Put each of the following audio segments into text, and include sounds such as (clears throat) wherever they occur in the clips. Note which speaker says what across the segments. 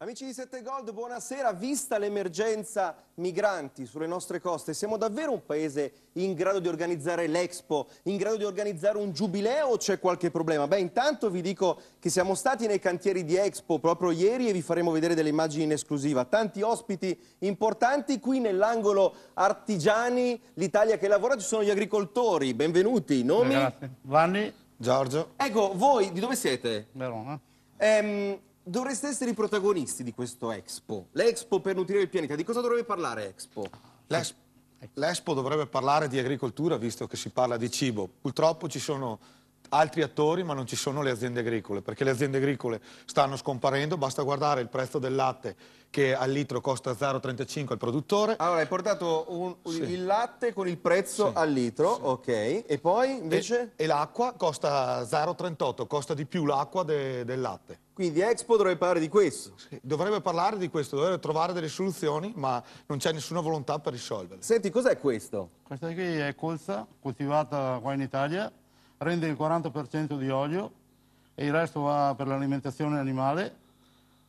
Speaker 1: Amici di Sette Gold, buonasera. Vista l'emergenza migranti sulle nostre coste, siamo davvero un paese in grado di organizzare l'Expo, in grado di organizzare un giubileo o c'è qualche problema? Beh, intanto vi dico che siamo stati nei cantieri di Expo proprio ieri e vi faremo vedere delle immagini in esclusiva. Tanti ospiti importanti qui nell'angolo Artigiani, l'Italia che lavora, ci sono gli agricoltori. Benvenuti, nomi? Grazie. Vanni. Giorgio. Ecco, voi di dove siete? Verona. Ehm, dovreste essere i protagonisti di questo Expo. L'Expo per nutrire il pianeta, di cosa dovrebbe parlare Expo?
Speaker 2: L'Expo dovrebbe parlare di agricoltura, visto che si parla di cibo. Purtroppo ci sono altri attori, ma non ci sono le aziende agricole, perché le aziende agricole stanno scomparendo, basta guardare il prezzo del latte che al litro costa 0,35 al produttore. Allora, hai portato un, sì. il latte con il prezzo sì. al litro, sì. ok, e poi invece? E, e l'acqua costa 0,38, costa di più l'acqua de, del latte.
Speaker 1: Quindi Expo dovrebbe parlare di
Speaker 2: questo. dovrebbe parlare di questo, dovrebbe trovare delle soluzioni, ma non c'è nessuna volontà per risolverle.
Speaker 1: Senti, cos'è questo?
Speaker 3: Questa qui è colza, coltivata qua in Italia, rende il 40% di olio e il resto va per l'alimentazione animale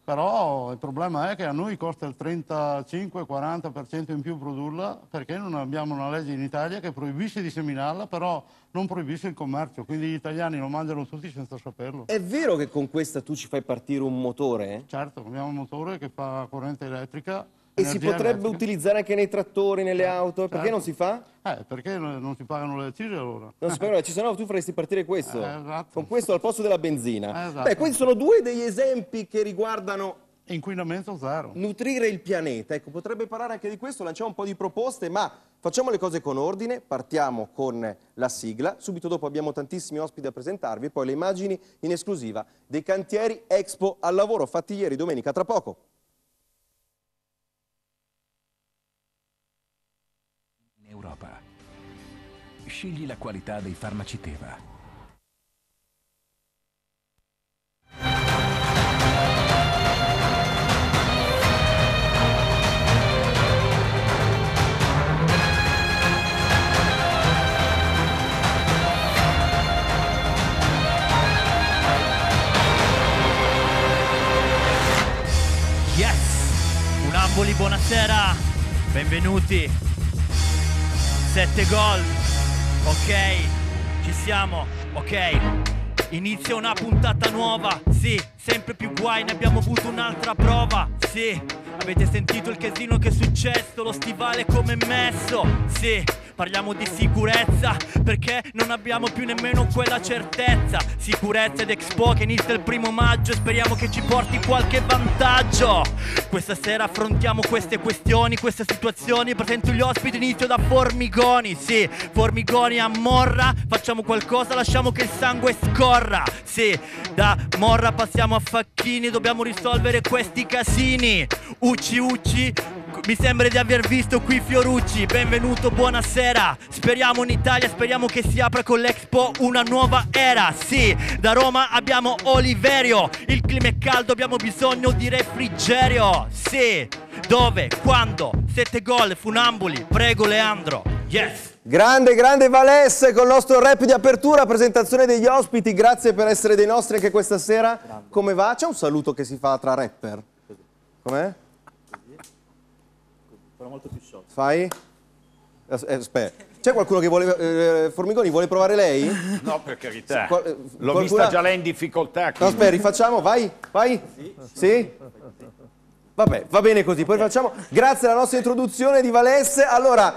Speaker 3: però il problema è che a noi costa il 35-40% in più produrla perché non abbiamo una legge in Italia che proibisce di seminarla, però non proibisce il commercio, quindi gli italiani lo mangiano tutti senza saperlo.
Speaker 1: È vero che con questa tu ci fai partire un motore? Certo, abbiamo un motore che fa corrente elettrica e si potrebbe elettrica. utilizzare anche nei trattori, nelle certo, auto, perché certo. non si fa? Eh, perché non si pagano le accise allora? Non si pagano, le ci sono, tu faresti partire questo, eh, esatto. con questo al posto della benzina. Eh, esatto. Beh, questi sono due degli esempi che riguardano... Inquinamento zero. Nutrire il pianeta, ecco, potrebbe parlare anche di questo, lanciamo un po' di proposte, ma facciamo le cose con ordine, partiamo con la sigla, subito dopo abbiamo tantissimi ospiti da presentarvi poi le immagini in esclusiva dei cantieri Expo al lavoro, fatti ieri, domenica, tra poco.
Speaker 4: scegli la qualità dei farmaci Teva.
Speaker 5: buonasera, benvenuti. 7 gol ok, ci siamo, ok. Inizia una puntata nuova, sì, sempre più guai, ne abbiamo avuto un'altra prova, sì. Avete sentito il casino che è successo, lo stivale come messo, sì. Parliamo di sicurezza perché non abbiamo più nemmeno quella certezza. Sicurezza ed Expo che inizia il primo maggio. Speriamo che ci porti qualche vantaggio. Questa sera affrontiamo queste questioni, queste situazioni. Presento gli ospiti, inizio da Formigoni. Sì, Formigoni a Morra. Facciamo qualcosa, lasciamo che il sangue scorra. Sì, da Morra passiamo a Facchini. Dobbiamo risolvere questi casini. Ucci, ucci. Mi sembra di aver visto qui Fiorucci, benvenuto, buonasera. Speriamo in Italia, speriamo che si apra con l'Expo una nuova era. Sì, da Roma abbiamo Oliverio, il clima è caldo, abbiamo bisogno di refrigerio. Sì, dove, quando, sette gol, funambuli, prego Leandro. Yes!
Speaker 1: Grande, grande Valesse con il nostro rap di apertura, presentazione degli ospiti, grazie per essere dei nostri anche questa sera. Come va? C'è un saluto che si fa tra rapper? Com'è?
Speaker 3: Quella molto più sciolta.
Speaker 1: Fai?
Speaker 6: Eh, aspetta.
Speaker 1: C'è qualcuno che vuole... Eh, Formigoni, vuole provare lei? No,
Speaker 6: per carità. Qual, eh, L'ho qualcuna... vista già lei in difficoltà. Quindi. No, aspetta,
Speaker 1: rifacciamo, vai, vai. Sì? sì? Vabbè, va bene così, poi facciamo... Grazie alla nostra introduzione di Valesse. Allora,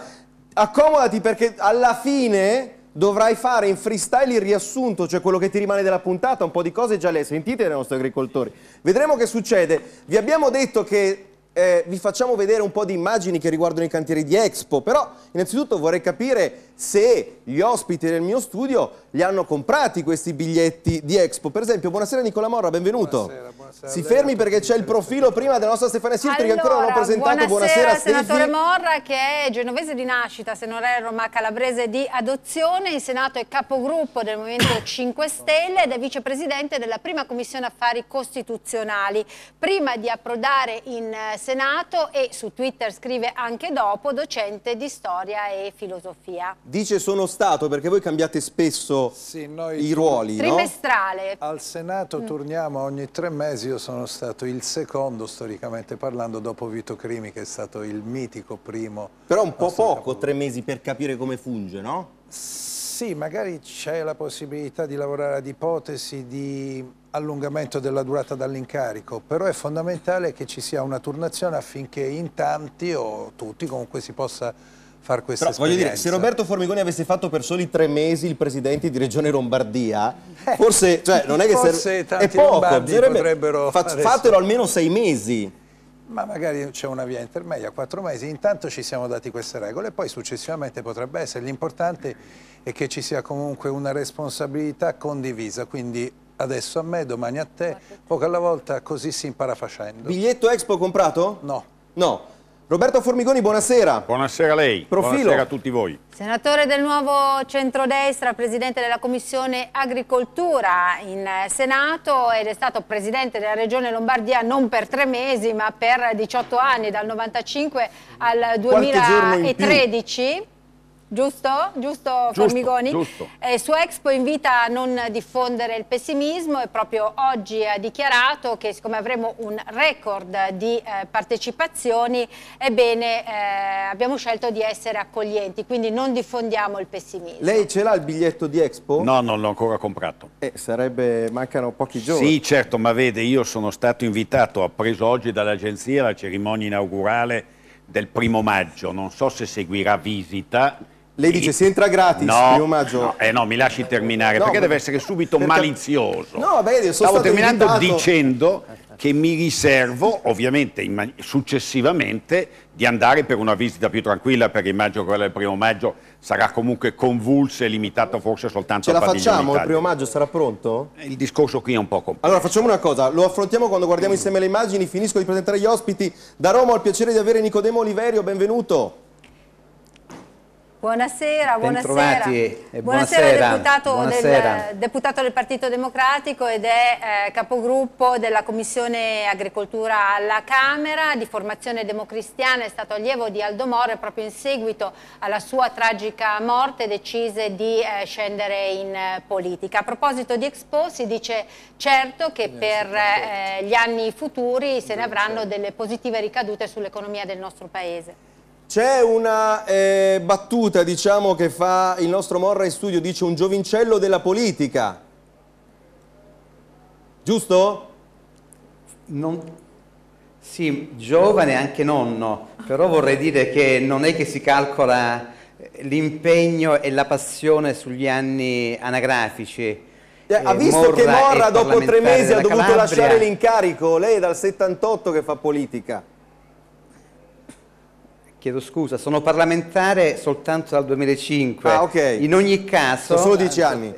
Speaker 1: accomodati perché alla fine dovrai fare in freestyle il riassunto, cioè quello che ti rimane della puntata, un po' di cose già le sentite dai nostri agricoltori. Vedremo che succede. Vi abbiamo detto che eh, vi facciamo vedere un po' di immagini che riguardano i cantieri di Expo, però innanzitutto vorrei capire se gli ospiti del mio studio li hanno comprati questi biglietti di Expo. Per esempio, buonasera Nicola Morra, benvenuto. Buonasera, buonasera si fermi perché c'è il profilo prima della nostra Stefania Siltri allora, che ancora non ho presentato. Buonasera, buonasera senatore
Speaker 7: Morra che è genovese di nascita, se non erro, ma calabrese di adozione. In Senato è capogruppo del Movimento 5 (coughs) Stelle ed è vicepresidente della prima Commissione Affari Costituzionali. Prima di approdare in eh, Senato e su Twitter scrive anche dopo, docente di storia e filosofia.
Speaker 4: Dice sono stato perché voi cambiate spesso sì, i ruoli,
Speaker 7: Trimestrale. No?
Speaker 4: Al Senato mm. torniamo ogni tre mesi, io sono stato il secondo storicamente parlando dopo Vito Crimi che è stato il mitico primo. Però un po' poco capo... tre mesi per capire come funge, no? Sì, magari c'è la possibilità di lavorare ad ipotesi di allungamento della durata dall'incarico, però è fondamentale che ci sia una turnazione affinché in tanti o tutti comunque si possa far queste Però, voglio dire, se
Speaker 1: Roberto Formigoni avesse fatto per soli tre mesi il presidente di Regione Lombardia, eh, forse, cioè, non è che forse serve... è poco, sarebbe, potrebbero fac, fatelo almeno sei mesi.
Speaker 4: Ma magari c'è una via intermedia, quattro mesi, intanto ci siamo dati queste regole e poi successivamente potrebbe essere. L'importante è che ci sia comunque una responsabilità condivisa, quindi adesso a me, domani a te, poco alla volta, così si impara facendo. Biglietto Expo comprato? No.
Speaker 1: No. Roberto Formigoni, buonasera. Buonasera a lei, Profilo.
Speaker 7: buonasera a tutti voi. Senatore del nuovo centrodestra, presidente della Commissione Agricoltura in eh, Senato ed è stato presidente della Regione Lombardia non per tre mesi ma per 18 anni, dal 1995 al 2013. Giusto? Giusto, giusto Formigoni? Giusto. Eh, su Expo invita a non diffondere il pessimismo e proprio oggi ha eh, dichiarato che siccome avremo un record di eh, partecipazioni, ebbene eh, abbiamo scelto di essere accoglienti, quindi non diffondiamo il pessimismo.
Speaker 6: Lei ce l'ha il biglietto di Expo? No, non l'ho ancora comprato. Eh, sarebbe, mancano pochi giorni. Sì, certo, ma vede, io sono stato invitato, appreso oggi dall'agenzia la cerimonia inaugurale del primo maggio, non so se seguirà visita lei dice si entra gratis, no, primo maggio. No, eh no, mi lasci terminare, no, perché ma... deve essere subito perché... malizioso. No, beh, sono Stavo terminando invitato... dicendo che mi riservo, ovviamente successivamente, di andare per una visita più tranquilla, perché immagino che quella del primo maggio sarà comunque convulsa e limitata forse soltanto Ce a Ce la facciamo? Il primo maggio sarà pronto? Il discorso qui è un po' complesso.
Speaker 1: Allora facciamo una cosa, lo affrontiamo quando guardiamo insieme le immagini, finisco di presentare gli ospiti. Da Roma ho il piacere di avere Nicodemo Oliverio, benvenuto.
Speaker 7: Buonasera, buonasera. Buonasera, buonasera, deputato, buonasera. Del, deputato, Del, Partito Democratico ed è eh, capogruppo della Commissione Agricoltura alla Camera di formazione democristiana, è stato allievo di Aldo Moro e proprio in seguito alla sua tragica morte decise di eh, scendere in eh, politica. A proposito di Expo si dice certo che per certo. Eh, gli anni futuri se ne avranno certo. delle positive ricadute sull'economia del nostro Paese.
Speaker 1: C'è una eh, battuta diciamo, che fa il nostro Morra in studio, dice un giovincello della politica.
Speaker 8: Giusto? Non... Sì, giovane anche nonno, però vorrei dire che non è che si calcola eh, l'impegno e la passione sugli anni anagrafici.
Speaker 1: Eh, ha eh, visto Morra che Morra dopo tre mesi ha dovuto Calabria. lasciare l'incarico, lei è dal 78 che fa politica.
Speaker 8: Chiedo scusa, sono parlamentare soltanto dal 2005. Ah, ok. In ogni caso... Sono solo dieci anni.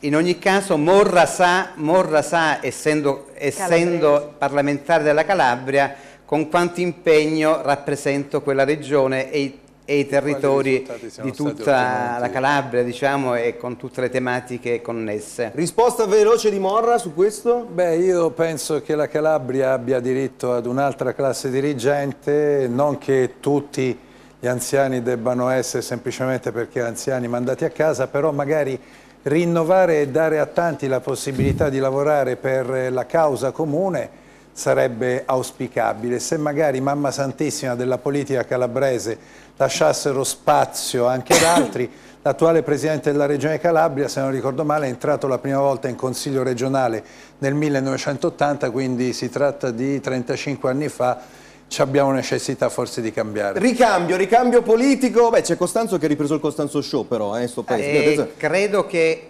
Speaker 8: In ogni caso Morra sa, Morra sa essendo, essendo parlamentare della Calabria, con quanto impegno rappresento quella regione e i e i territori di tutta la Calabria diciamo, e con tutte le tematiche connesse.
Speaker 4: Risposta veloce di Morra su questo? Beh io penso che la Calabria abbia diritto ad un'altra classe dirigente, non che tutti gli anziani debbano essere semplicemente perché anziani mandati a casa, però magari rinnovare e dare a tanti la possibilità di lavorare per la causa comune sarebbe auspicabile. Se magari Mamma Santissima della politica calabrese lasciassero spazio anche ad altri. L'attuale Presidente della Regione Calabria, se non ricordo male, è entrato la prima volta in Consiglio regionale nel 1980, quindi si tratta di 35 anni fa, ci abbiamo necessità forse di cambiare. Ricambio, ricambio politico,
Speaker 1: beh
Speaker 8: c'è Costanzo che ha ripreso il Costanzo Show però, eh, sto paese. Eh, credo che...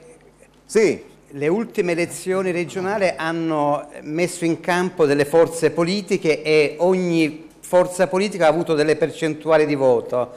Speaker 8: Sì le ultime elezioni regionali hanno messo in campo delle forze politiche e ogni forza politica ha avuto delle percentuali di voto.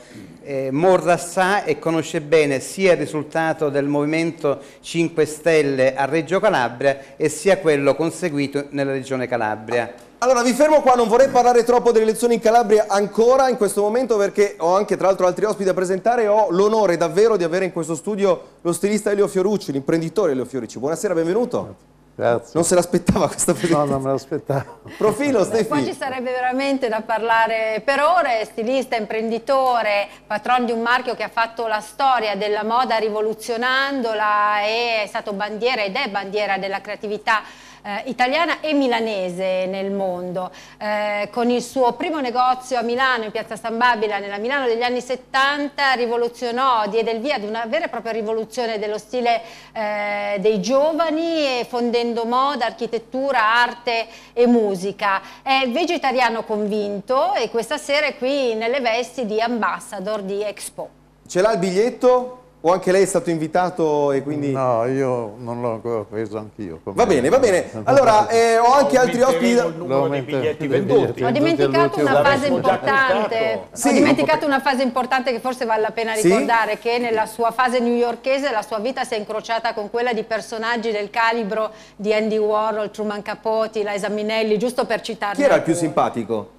Speaker 8: Eh, Morra sa e conosce bene sia il risultato del Movimento 5 Stelle a Reggio Calabria e sia quello conseguito nella Regione Calabria.
Speaker 1: Allora vi fermo qua, non vorrei parlare troppo delle elezioni in Calabria ancora in questo momento perché ho anche tra l'altro altri ospiti da presentare e ho l'onore davvero di avere in questo studio lo stilista Elio Fiorucci, l'imprenditore Elio Fiorucci. Buonasera, benvenuto. Grazie.
Speaker 9: Grazie. Non se l'aspettava questa presentazione. No, non me l'aspettavo.
Speaker 1: Profilo, Stefano. Qua ci
Speaker 7: sarebbe veramente da parlare per ore, stilista, imprenditore, patrono di un marchio che ha fatto la storia della moda rivoluzionandola e è stato bandiera ed è bandiera della creatività eh, italiana e milanese nel mondo, eh, con il suo primo negozio a Milano, in piazza San Babila, nella Milano degli anni 70, rivoluzionò, diede il via ad una vera e propria rivoluzione dello stile eh, dei giovani, eh, fondendo moda, architettura, arte e musica. È vegetariano convinto e questa sera è qui nelle vesti di ambassador di Expo.
Speaker 1: Ce l'ha il biglietto? O anche lei è stato invitato e quindi... No, io non l'ho
Speaker 9: ancora preso anch'io. Va bene, va bene. Allora,
Speaker 1: eh, ho anche altri ospiti...
Speaker 9: Ho dimenticato una fase importante.
Speaker 7: Sì. Ho dimenticato una fase importante che forse vale la pena ricordare, sì? che nella sua fase newyorchese la sua vita si è incrociata con quella di personaggi del calibro di Andy Warhol, Truman Capote, Liza Minelli, giusto per citarli. Chi era il più
Speaker 9: simpatico?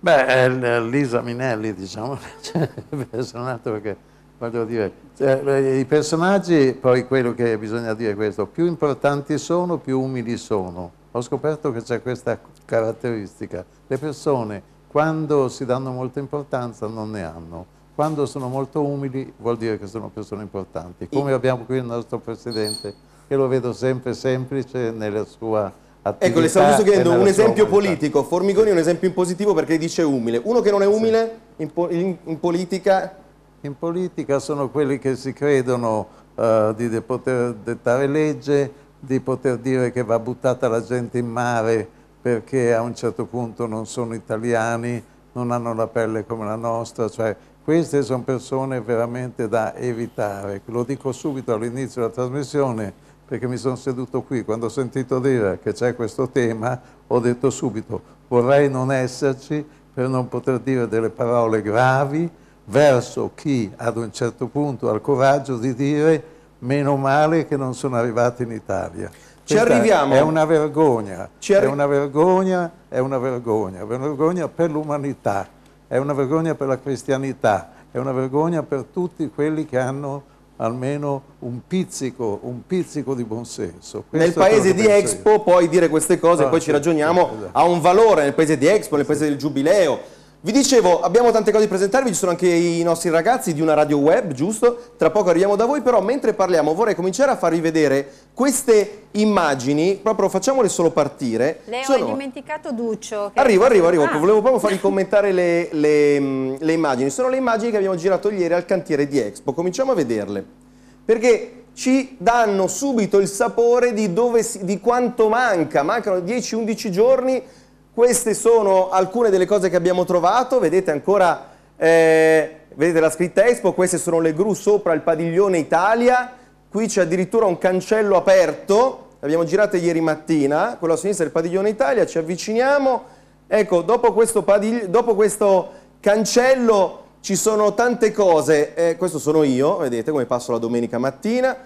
Speaker 9: Beh, eh, Lisa Minelli, diciamo, (laughs) cioè, è personato perché ma dire, cioè, eh, i personaggi, poi quello che bisogna dire è questo, più importanti sono, più umili sono. Ho scoperto che c'è questa caratteristica. Le persone, quando si danno molta importanza, non ne hanno. Quando sono molto umili, vuol dire che sono persone importanti. Come abbiamo qui il nostro Presidente, che lo vedo sempre semplice nella sua... attività. Ecco, le stavo chiedendo un esempio
Speaker 1: politico. Formigoni è un esempio in positivo perché dice umile. Uno che non è umile in, po in, in politica
Speaker 9: in politica sono quelli che si credono uh, di, di poter dettare legge, di poter dire che va buttata la gente in mare perché a un certo punto non sono italiani, non hanno la pelle come la nostra, cioè queste sono persone veramente da evitare. Lo dico subito all'inizio della trasmissione perché mi sono seduto qui, quando ho sentito dire che c'è questo tema ho detto subito vorrei non esserci per non poter dire delle parole gravi, verso chi ad un certo punto ha il coraggio di dire meno male che non sono arrivato in Italia. Ci Questa arriviamo. È una vergogna, arri- è una vergogna, è una vergogna, è una vergogna per l'umanità, è una vergogna per la cristianità, è una vergogna per tutti quelli che hanno almeno un pizzico, un pizzico di buonsenso. Nel paese di Expo
Speaker 1: io. poi dire queste cose, ah, poi sì, ci ragioniamo, sì, esatto. ha un valore nel paese di Expo, nel paese sì. del Giubileo, vi dicevo, abbiamo tante cose da presentarvi, ci sono anche i nostri ragazzi di una radio web, giusto? Tra poco arriviamo da voi, però mentre parliamo vorrei cominciare a farvi vedere queste immagini, proprio facciamole solo partire. Leo, sono... hai
Speaker 7: dimenticato Duccio. Arrivo, arrivo, arrivo, ah. volevo
Speaker 1: proprio farvi (laughs) commentare le, le, mm, le immagini. Sono le immagini che abbiamo girato ieri al cantiere di Expo, cominciamo a vederle. Perché ci danno subito il sapore di, dove, di quanto manca, mancano 10-11 giorni queste sono alcune delle cose che abbiamo trovato, vedete ancora, eh, vedete la scritta Expo, queste sono le gru sopra il padiglione Italia, qui c'è addirittura un cancello aperto, l'abbiamo girato ieri mattina, quello a sinistra è il padiglione Italia, ci avviciniamo, ecco, dopo questo, dopo questo cancello ci sono tante cose, eh, questo sono io, vedete come passo la domenica mattina,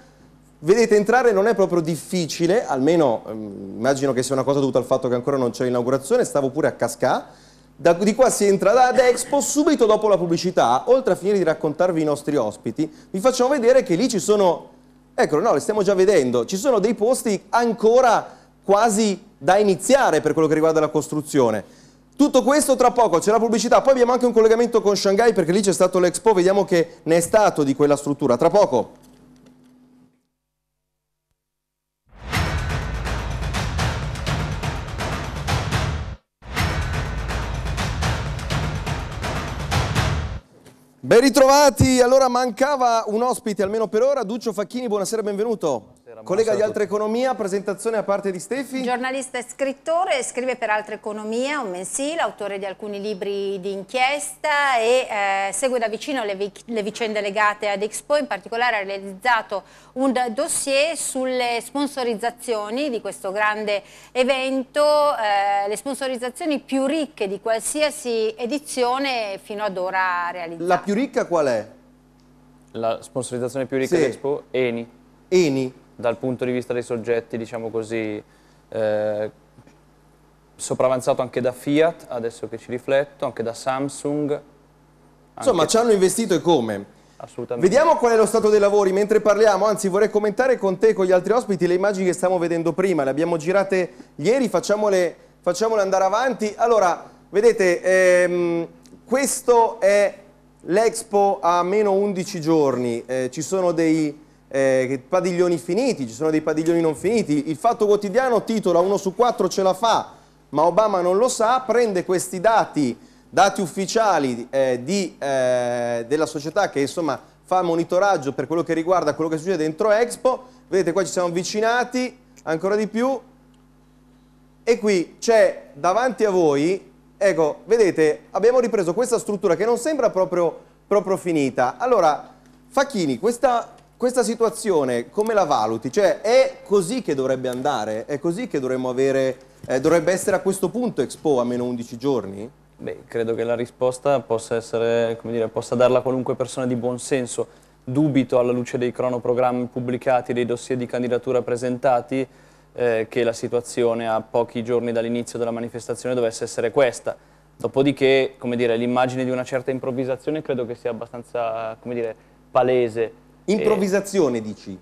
Speaker 1: Vedete, entrare non è proprio difficile, almeno ehm, immagino che sia una cosa dovuta al fatto che ancora non c'è l'inaugurazione, stavo pure a Cascà. Da, di qua si entra ad Expo subito dopo la pubblicità, oltre a finire di raccontarvi i nostri ospiti, vi facciamo vedere che lì ci sono, ecco, no, le stiamo già vedendo, ci sono dei posti ancora quasi da iniziare per quello che riguarda la costruzione. Tutto questo tra poco, c'è la pubblicità, poi abbiamo anche un collegamento con Shanghai perché lì c'è stato l'Expo, vediamo che ne è stato di quella struttura, tra poco. Ben ritrovati, allora mancava un ospite almeno per ora, Duccio Facchini, buonasera, benvenuto. Collega di Altre Economia, presentazione a parte di Stefi.
Speaker 7: Giornalista e scrittore, scrive per Altre Economia, un mensile, autore di alcuni libri di inchiesta e eh, segue da vicino le, vic le, vicende legate ad Expo, in particolare ha realizzato un dossier sulle sponsorizzazioni di questo grande evento, eh, le sponsorizzazioni più ricche di qualsiasi edizione fino ad ora realizzata. La più
Speaker 1: ricca qual è?
Speaker 10: La sponsorizzazione più ricca sì. di Expo? Eni. Eni dal punto di vista dei soggetti, diciamo così, eh, sopravanzato anche da Fiat, adesso che ci rifletto, anche da Samsung. Anche
Speaker 1: Insomma, ci hanno investito e come? Assolutamente. Vediamo qual è lo stato dei lavori mentre parliamo, anzi vorrei commentare con te e con gli altri ospiti le immagini che stiamo vedendo prima, le abbiamo girate ieri, facciamole, facciamole andare avanti. Allora, vedete, ehm, questo è l'Expo a meno 11 giorni, eh, ci sono dei eh, padiglioni finiti, ci sono dei padiglioni non finiti, il Fatto Quotidiano titola 1 su 4 ce la fa, ma Obama non lo sa, prende questi dati, dati ufficiali eh, di, eh, della società che insomma fa monitoraggio per quello che riguarda quello che succede dentro Expo, vedete qua ci siamo avvicinati ancora di più e qui c'è davanti a voi, ecco, vedete, abbiamo ripreso questa struttura che non sembra proprio, proprio finita. Allora, Facchini, questa questa situazione come la valuti? Cioè è così che dovrebbe andare? È così che dovremmo avere, eh, dovrebbe essere a questo punto Expo a meno 11 giorni?
Speaker 10: Beh, credo che la risposta possa, essere, come dire, possa darla qualunque persona di buon senso. Dubito alla luce dei cronoprogrammi pubblicati, dei dossier di candidatura presentati, eh, che la situazione a pochi giorni dall'inizio della manifestazione dovesse essere questa. Dopodiché, come dire, l'immagine di una certa improvvisazione credo che sia abbastanza, dire, palese
Speaker 1: Improvvisazione, e, dici?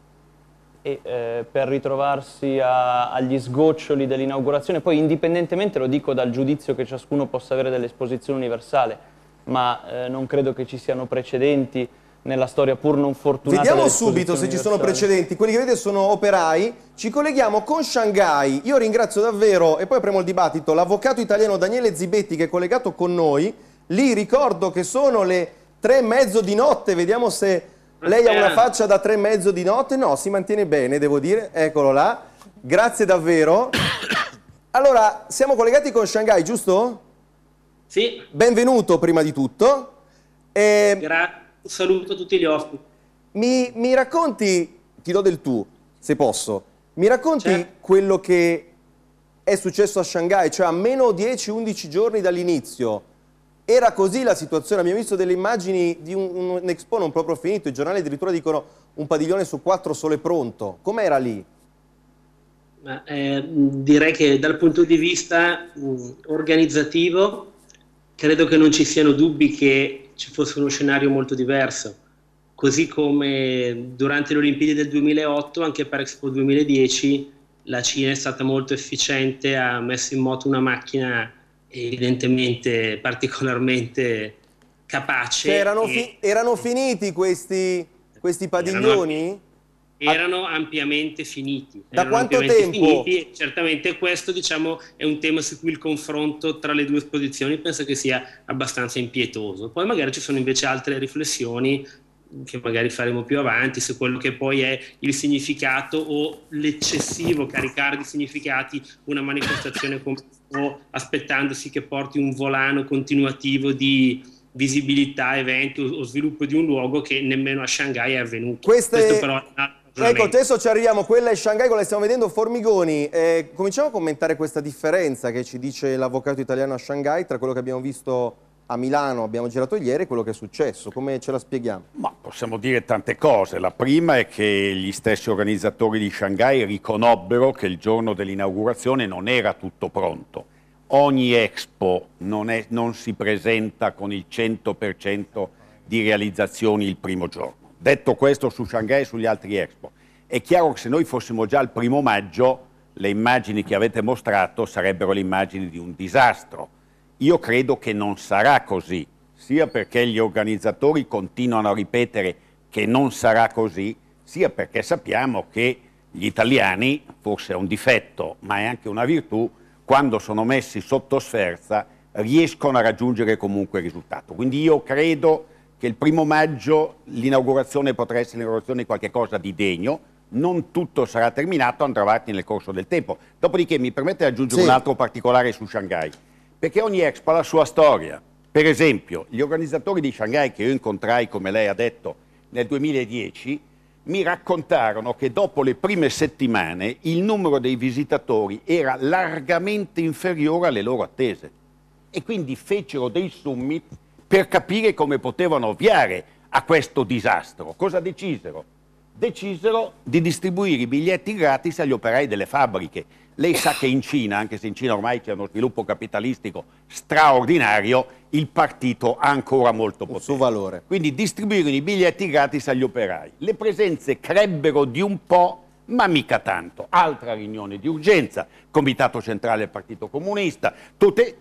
Speaker 10: E, eh, per ritrovarsi a, agli sgoccioli dell'inaugurazione, poi indipendentemente lo dico dal giudizio che ciascuno possa avere dell'esposizione universale, ma eh, non credo che ci siano precedenti nella storia pur non fortunata. Vediamo subito se ci sono precedenti.
Speaker 1: Quelli che vedete sono operai. Ci colleghiamo con Shanghai. Io ringrazio davvero, e poi apriamo il dibattito, l'avvocato italiano Daniele Zibetti che è collegato con noi. Lì ricordo che sono le tre e mezzo di notte, vediamo se lei ha una faccia da tre e mezzo di notte? No, si mantiene bene, devo dire. Eccolo là. Grazie davvero. (coughs) Allora, siamo collegati con Shanghai, giusto? Sì. Benvenuto prima di tutto. E...
Speaker 11: Grazie, saluto tutti gli ospiti.
Speaker 1: Mi, mi, racconti, ti do del tu, se posso, mi racconti certo. quello che è successo a Shanghai, cioè a meno 10-11 giorni dall'inizio, era così la situazione, abbiamo visto delle immagini di un, un, un Expo non proprio finito, i giornali addirittura dicono un padiglione su quattro sole è pronto. Com'era
Speaker 11: lì? Ma, eh, direi che dal punto di vista mh, mm, organizzativo credo che non ci siano dubbi che ci fosse uno scenario molto diverso, così come durante le Olimpiadi del 2008, anche per Expo 2010, la Cina è stata molto efficiente, ha messo in moto una macchina evidentemente particolarmente capace. Cioè erano, fi
Speaker 1: erano, finiti questi, questi padiglioni?
Speaker 11: Erano, ampiamente finiti. Da erano quanto tempo? Finiti, certamente questo diciamo, è un tema su cui il confronto tra le due esposizioni penso che sia abbastanza impietoso. Poi magari ci sono invece altre riflessioni che magari faremo più avanti, su quello che poi è il significato o l'eccessivo caricare di significati una manifestazione come o aspettandosi che porti un volano continuativo di visibilità, eventi o sviluppo di un luogo che nemmeno a Shanghai è avvenuto. Queste... Questo però è Ecco,
Speaker 1: adesso ci arriviamo, quella è Shanghai, quella stiamo vedendo, Formigoni. Eh, cominciamo a commentare questa differenza che ci dice l'avvocato italiano a Shanghai tra quello che abbiamo visto a Milano abbiamo girato ieri quello che è successo, come ce la spieghiamo? Ma
Speaker 6: possiamo dire tante cose, la prima è che gli stessi organizzatori di Shanghai riconobbero che il giorno dell'inaugurazione non era tutto pronto, ogni Expo non, è, non si presenta con il 100% di realizzazioni il primo giorno, detto questo su Shanghai e sugli altri Expo, è chiaro che se noi fossimo già al primo maggio le immagini che avete mostrato sarebbero le immagini di un disastro, io credo che non sarà così, sia perché gli organizzatori continuano a ripetere che non sarà così, sia perché sappiamo che gli italiani, forse è un difetto, ma è anche una virtù, quando sono messi sotto sferza riescono a raggiungere comunque il risultato. Quindi io credo che il primo maggio l'inaugurazione potrà essere l'inaugurazione di qualcosa di degno, non tutto sarà terminato, andrà avanti nel corso del tempo. Dopodiché mi permette di aggiungere sì. un altro particolare su Shanghai perché ogni Expo ha la sua storia. Per esempio, gli organizzatori di Shanghai che io incontrai, come lei ha detto, nel 2010, mi raccontarono che dopo le prime settimane il numero dei visitatori era largamente inferiore alle loro attese e quindi fecero dei summit per capire come potevano ovviare a questo disastro. Cosa decisero? Decisero di distribuire i biglietti gratis agli operai delle fabbriche, lei sa che in Cina, anche se in Cina ormai c'è uno sviluppo capitalistico straordinario, il partito ha ancora molto potere. Su valore. Quindi distribuirono i biglietti gratis agli operai. Le presenze crebbero di un po', ma mica tanto. Altra riunione di urgenza, Comitato Centrale del Partito Comunista, tutte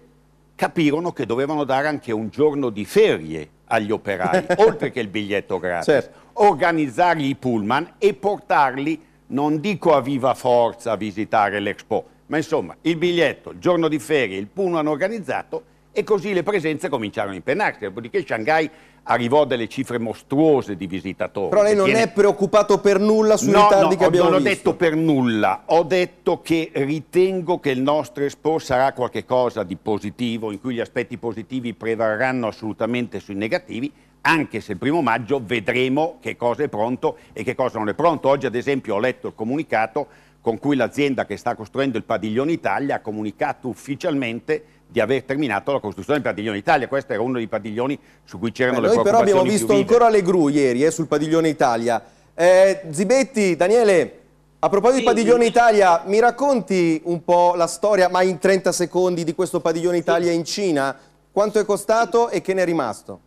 Speaker 6: capirono che dovevano dare anche un giorno di ferie agli operai, (laughs) oltre che il biglietto gratis. Certo. Organizzargli i pullman e portarli a non dico a viva forza a visitare l'Expo, ma insomma il biglietto, il giorno di ferie, il puno hanno organizzato e così le presenze cominciarono a impennarsi, dopodiché Shanghai arrivò a delle cifre mostruose di visitatori. Però lei non tiene... è
Speaker 1: preoccupato per nulla sui no, ritardi no, che abbiamo visto? No, non ho detto
Speaker 6: per nulla, ho detto che ritengo che il nostro Expo sarà qualcosa di positivo, in cui gli aspetti positivi prevarranno assolutamente sui negativi anche se il primo maggio vedremo che cosa è pronto e che cosa non è pronto. Oggi ad esempio ho letto il comunicato con cui l'azienda che sta costruendo il padiglione Italia ha comunicato ufficialmente di aver terminato la costruzione del padiglione Italia. Questo era uno dei padiglioni su cui c'erano eh, le preoccupazioni Noi però abbiamo visto ancora
Speaker 1: le gru ieri eh, sul padiglione Italia. Eh, Zibetti, Daniele, a proposito sì, di padiglione sì. Italia, mi racconti un po' la storia, ma in 30 secondi, di questo padiglione Italia sì. in Cina? Quanto è costato e che ne è rimasto?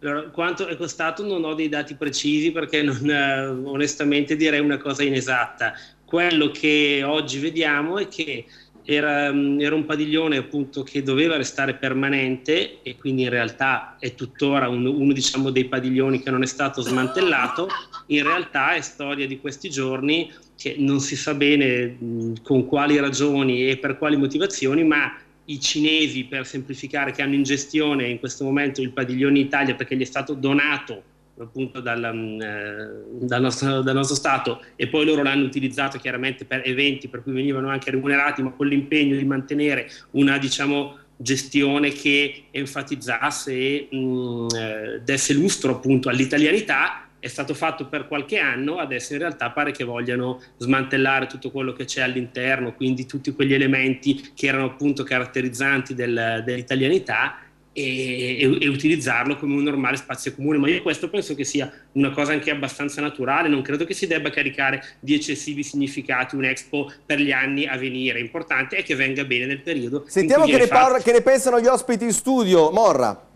Speaker 11: Allora, quanto è costato non ho dei dati precisi perché non, eh, onestamente direi una cosa inesatta. Quello che oggi vediamo è che era, mm, era, un padiglione appunto che doveva restare permanente e quindi in realtà è tuttora uno, uno diciamo, dei padiglioni che non è stato smantellato, in realtà è storia di questi giorni che non si sa bene mh, mm, con quali ragioni e per quali motivazioni, ma i cinesi, per semplificare, che hanno in gestione in questo momento il padiglione Italia perché gli è stato donato appunto dal, mm, eh, dal, nostro, dal, nostro, Stato e poi loro l'hanno utilizzato chiaramente per eventi per cui venivano anche remunerati, ma con l'impegno di mantenere una diciamo, gestione che enfatizzasse e mh, mm, eh, desse lustro appunto all'italianità è stato fatto per qualche anno, adesso in realtà pare che vogliano smantellare tutto quello che c'è all'interno, quindi tutti quegli elementi che erano appunto caratterizzanti del, dell'italianità e, e, e, utilizzarlo come un normale spazio comune. Ma io questo penso che sia una cosa anche abbastanza naturale, non credo che si debba caricare di eccessivi significati un'expo per gli anni a venire, l'importante è che venga bene nel periodo. Sentiamo che ne, parla,
Speaker 1: che ne pensano gli ospiti in studio, Morra.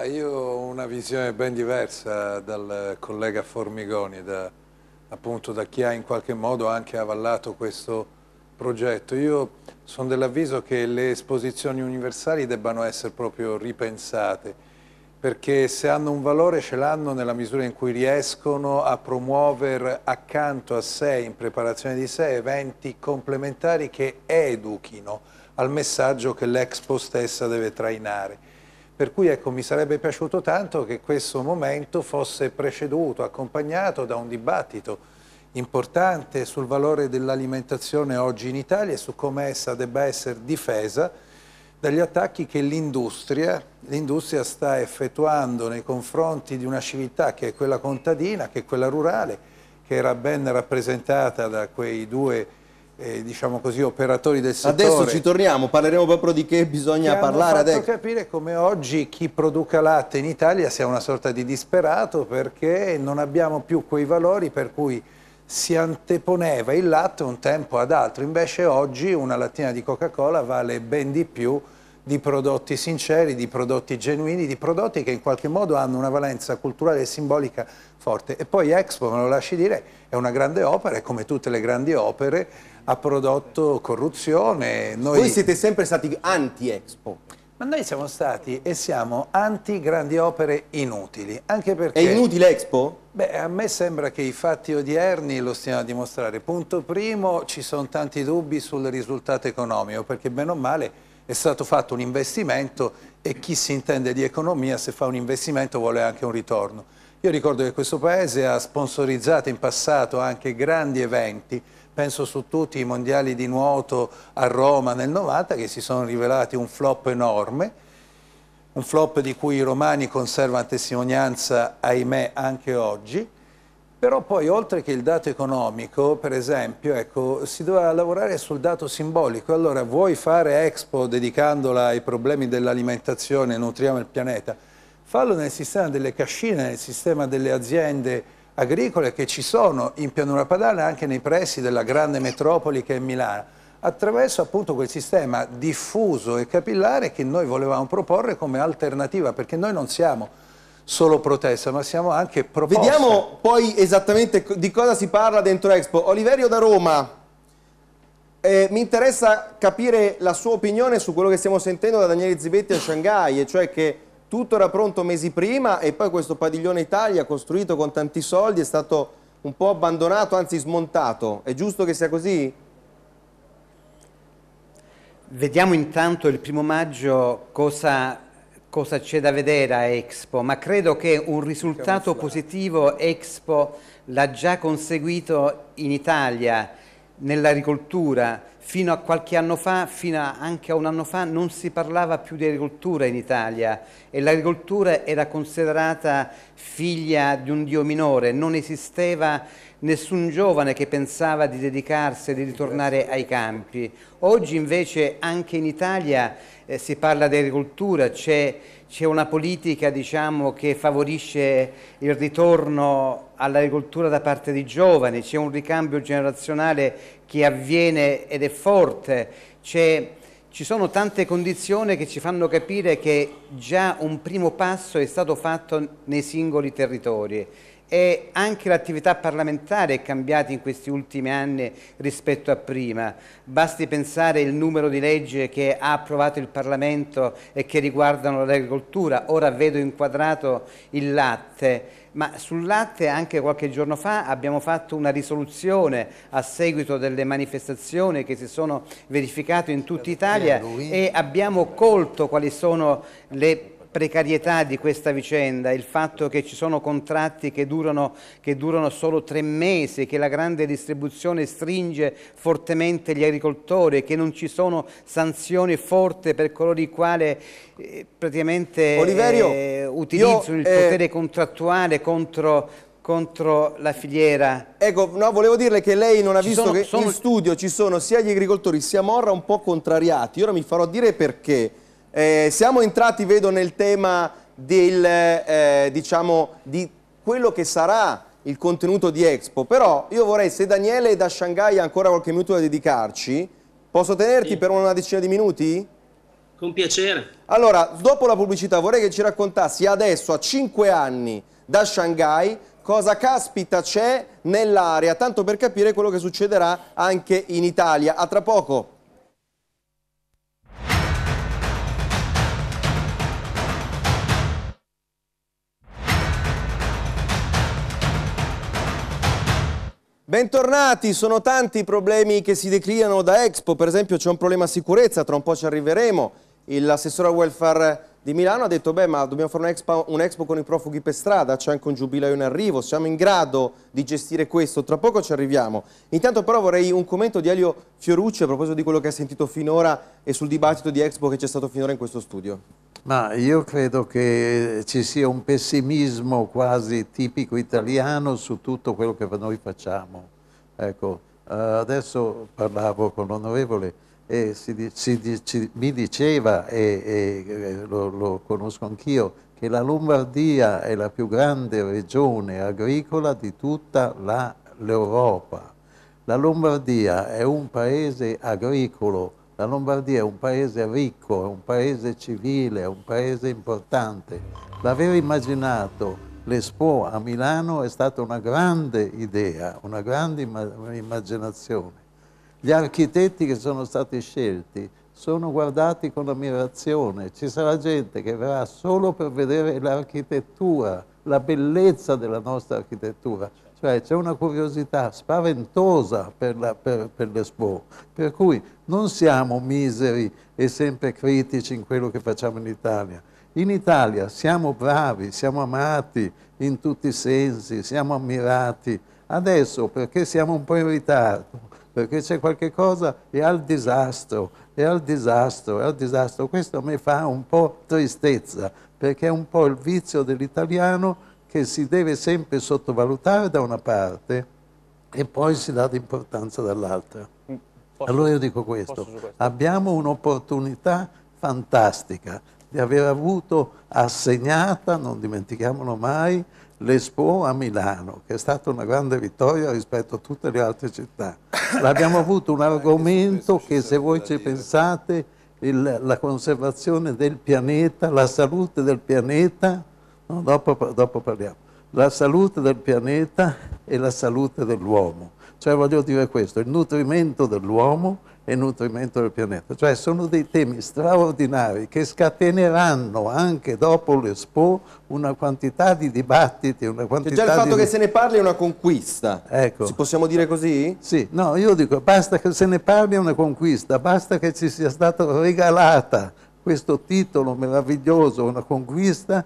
Speaker 11: Ah, io ho una visione ben
Speaker 4: diversa dal collega Formigoni, da, appunto da chi ha in qualche modo anche avallato questo progetto. Io sono dell'avviso che le esposizioni universali debbano essere proprio ripensate, perché se hanno un valore ce l'hanno nella misura in cui riescono a promuovere accanto a sé, in preparazione di sé, eventi complementari che educhino al messaggio che l'Expo stessa deve trainare. Per cui ecco, mi sarebbe piaciuto tanto che questo momento fosse preceduto, accompagnato da un dibattito importante sul valore dell'alimentazione oggi in Italia e su come essa debba essere difesa dagli attacchi che l'industria sta effettuando nei confronti di una civiltà che è quella contadina, che è quella rurale, che era ben rappresentata da quei due eh, diciamo così, operatori del settore. Adesso ci torniamo, parleremo proprio di che bisogna che parlare adesso. capire come oggi chi produca latte in Italia sia una sorta di disperato perché non abbiamo più quei valori per cui si anteponeva il latte un tempo ad altro, invece oggi una lattina di Coca-Cola vale ben di più di prodotti sinceri, di prodotti genuini, di prodotti che in qualche modo hanno una valenza culturale e simbolica forte. E poi Expo, me lo lasci dire, è una grande opera e come tutte le grandi opere ha prodotto corruzione. Noi... Voi siete sempre stati anti-Expo. Ma noi siamo stati e siamo anti grandi opere inutili, anche perché... È inutile Expo? Beh, a me sembra che i fatti odierni lo stiano a dimostrare. Punto primo, ci sono tanti dubbi sul risultato economico, perché bene o male è stato fatto un investimento e chi si intende di economia, se fa un investimento, vuole anche un ritorno. Io ricordo che questo Paese ha sponsorizzato in passato anche grandi eventi, penso su tutti i mondiali di nuoto a Roma nel 90 che si sono rivelati un flop enorme, un flop di cui i romani conservano testimonianza, ahimè, anche oggi. Però poi oltre che il dato economico, per esempio, ecco, si doveva lavorare sul dato simbolico. Allora vuoi fare Expo dedicandola ai problemi dell'alimentazione, nutriamo il pianeta? Fallo nel sistema delle cascine, nel sistema delle aziende agricole che ci sono in pianura padana anche nei pressi della grande metropoli che è Milano attraverso appunto quel sistema diffuso e capillare che noi volevamo proporre come alternativa, perché noi non siamo solo protesta, ma siamo anche proposte. Vediamo poi esattamente di cosa si parla dentro Expo. Oliverio
Speaker 1: da Roma, eh, mi interessa capire la sua opinione su quello che stiamo sentendo da Daniele Zibetti a Shanghai, e cioè che tutto era pronto mesi prima e poi questo padiglione Italia costruito con tanti soldi è stato un po' abbandonato, anzi smontato. È
Speaker 8: giusto che sia così? Vediamo intanto il primo maggio cosa cosa c'è da vedere a Expo, ma credo che un risultato positivo Expo l'ha già conseguito in Italia, nell'agricoltura, fino a qualche anno fa, fino a anche a un anno fa, non si parlava più di agricoltura in Italia e l'agricoltura era considerata figlia di un dio minore, non esisteva nessun giovane che pensava di dedicarsi e di ritornare ai campi. Oggi invece anche in Italia eh, si parla di agricoltura, c'è una politica diciamo, che favorisce il ritorno all'agricoltura da parte di giovani, c'è un ricambio generazionale che avviene ed è forte, ci sono tante condizioni che ci fanno capire che già un primo passo è stato fatto nei singoli territori e anche l'attività parlamentare è cambiata in questi ultimi anni rispetto a prima. Basti pensare al numero di leggi che ha approvato il Parlamento e che riguardano l'agricoltura, ora vedo inquadrato il latte ma sul latte anche qualche giorno fa abbiamo fatto una risoluzione a seguito delle manifestazioni che si sono verificate in tutta Italia e abbiamo colto quali sono le precarietà di questa vicenda, il fatto che ci sono contratti che durano, che durano, solo tre mesi, che la grande distribuzione stringe fortemente gli agricoltori, che non ci sono sanzioni forti per coloro i quali eh, praticamente Oliverio, eh, utilizzano io, il eh, potere eh... contrattuale contro contro la filiera.
Speaker 1: Ecco, no, volevo dirle che lei non ha ci visto sono, che sono... in studio ci sono sia gli agricoltori sia Morra un po' contrariati. ora mi farò dire perché. Eh, siamo entrati, vedo, nel tema del, eh, diciamo, di quello che sarà il contenuto di Expo, però io vorrei, se Daniele è da Shanghai ha ancora qualche minuto da dedicarci, posso tenerti sì. per una decina di minuti?
Speaker 11: Con piacere.
Speaker 1: Allora, dopo la pubblicità vorrei che ci raccontassi adesso, a 5 anni da Shanghai, cosa caspita c'è nell'area, tanto per capire quello che succederà anche in Italia. A tra poco. Bentornati, sono tanti i problemi che si declinano da Expo, per esempio c'è un problema sicurezza, tra un po' ci arriveremo, l'assessore welfare di Milano ha detto beh ma dobbiamo fare un'expo un con i profughi per strada, c'è anche un giubileo in arrivo, siamo in grado di gestire questo, tra poco ci arriviamo. Intanto però vorrei un commento di Elio Fiorucci a proposito di quello che ha sentito finora e sul dibattito di Expo che c'è stato finora in questo studio.
Speaker 9: Ma io credo che ci sia un pessimismo quasi tipico italiano su tutto quello che noi facciamo. Ecco, eh, adesso parlavo con l'onorevole eh, si, si, si, mi diceva, e, e eh, lo, lo, conosco anch'io, che la Lombardia è la più grande regione agricola di tutta l'Europa. La, Lombardia è un paese agricolo, la Lombardia è un paese ricco, è un paese civile, è un paese importante. L'aver immaginato l'Expo a Milano è stata una grande idea, una grande immaginazione. Gli architetti che sono stati scelti sono guardati con ammirazione, ci sarà gente che verrà solo per vedere l'architettura, la bellezza della nostra architettura, cioè c'è una curiosità spaventosa per, la, per, per l'Expo, per cui non siamo miseri e sempre critici in quello che facciamo in Italia. In Italia siamo bravi, siamo amati in tutti i sensi, siamo ammirati. Adesso perché siamo un po' in ritardo, perché c'è qualche cosa e al disastro, e al disastro, e al disastro. Questo mi fa un po' tristezza, perché è un po' il vizio dell'italiano che si deve sempre sottovalutare da una parte e poi si dà d'importanza dall'altra. Mm, allora io dico questo, questo. abbiamo un'opportunità fantastica di aver avuto assegnata, non dimentichiamolo mai, l'Expo a Milano, che è stata una grande vittoria rispetto a tutte le altre città. Abbiamo avuto un (laughs) argomento che se voi ci pensate, il, la conservazione del pianeta, la salute del pianeta, no, dopo, dopo parliamo, la salute del pianeta e la salute dell'uomo. Cioè voglio dire questo, il nutrimento dell'uomo e nutrimento del pianeta. Cioè sono dei temi straordinari che scateneranno anche dopo l'Expo una quantità di dibattiti, una quantità cioè già il fatto di... che se ne parli è una conquista, ecco. Si possiamo dire così? Sì, no, io dico basta che se ne parli è una conquista, basta che ci sia stata regalata questo titolo meraviglioso, una conquista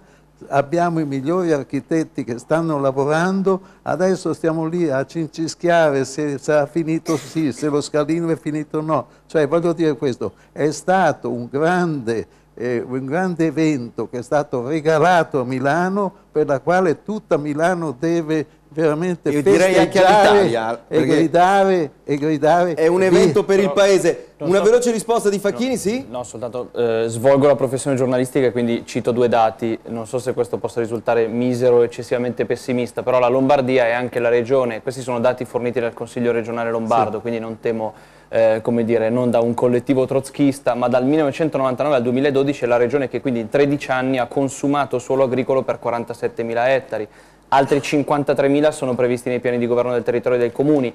Speaker 9: abbiamo i migliori architetti che stanno lavorando, adesso stiamo lì a cincischiare se sarà finito sì, se lo scalino è finito no. Cioè voglio dire questo, è stato un grande, eh, un grande evento che è stato regalato a Milano per la quale tutta Milano deve veramente Io direi anche all'Italia e gridare e gridare è un evento per il paese una so, veloce risposta di Facchini no, sì?
Speaker 1: no soltanto
Speaker 10: eh, svolgo la professione giornalistica quindi cito due dati non so se questo possa risultare misero o eccessivamente pessimista però la Lombardia e anche la regione questi sono dati forniti dal Consiglio regionale lombardo sì. quindi non temo eh, come dire, non da un collettivo trotschista, ma dal 1999 al 2012 è la regione che quindi in 13 anni ha consumato suolo agricolo per 47 mila ettari, altri 53.000 sono previsti nei piani di governo del territorio dei comuni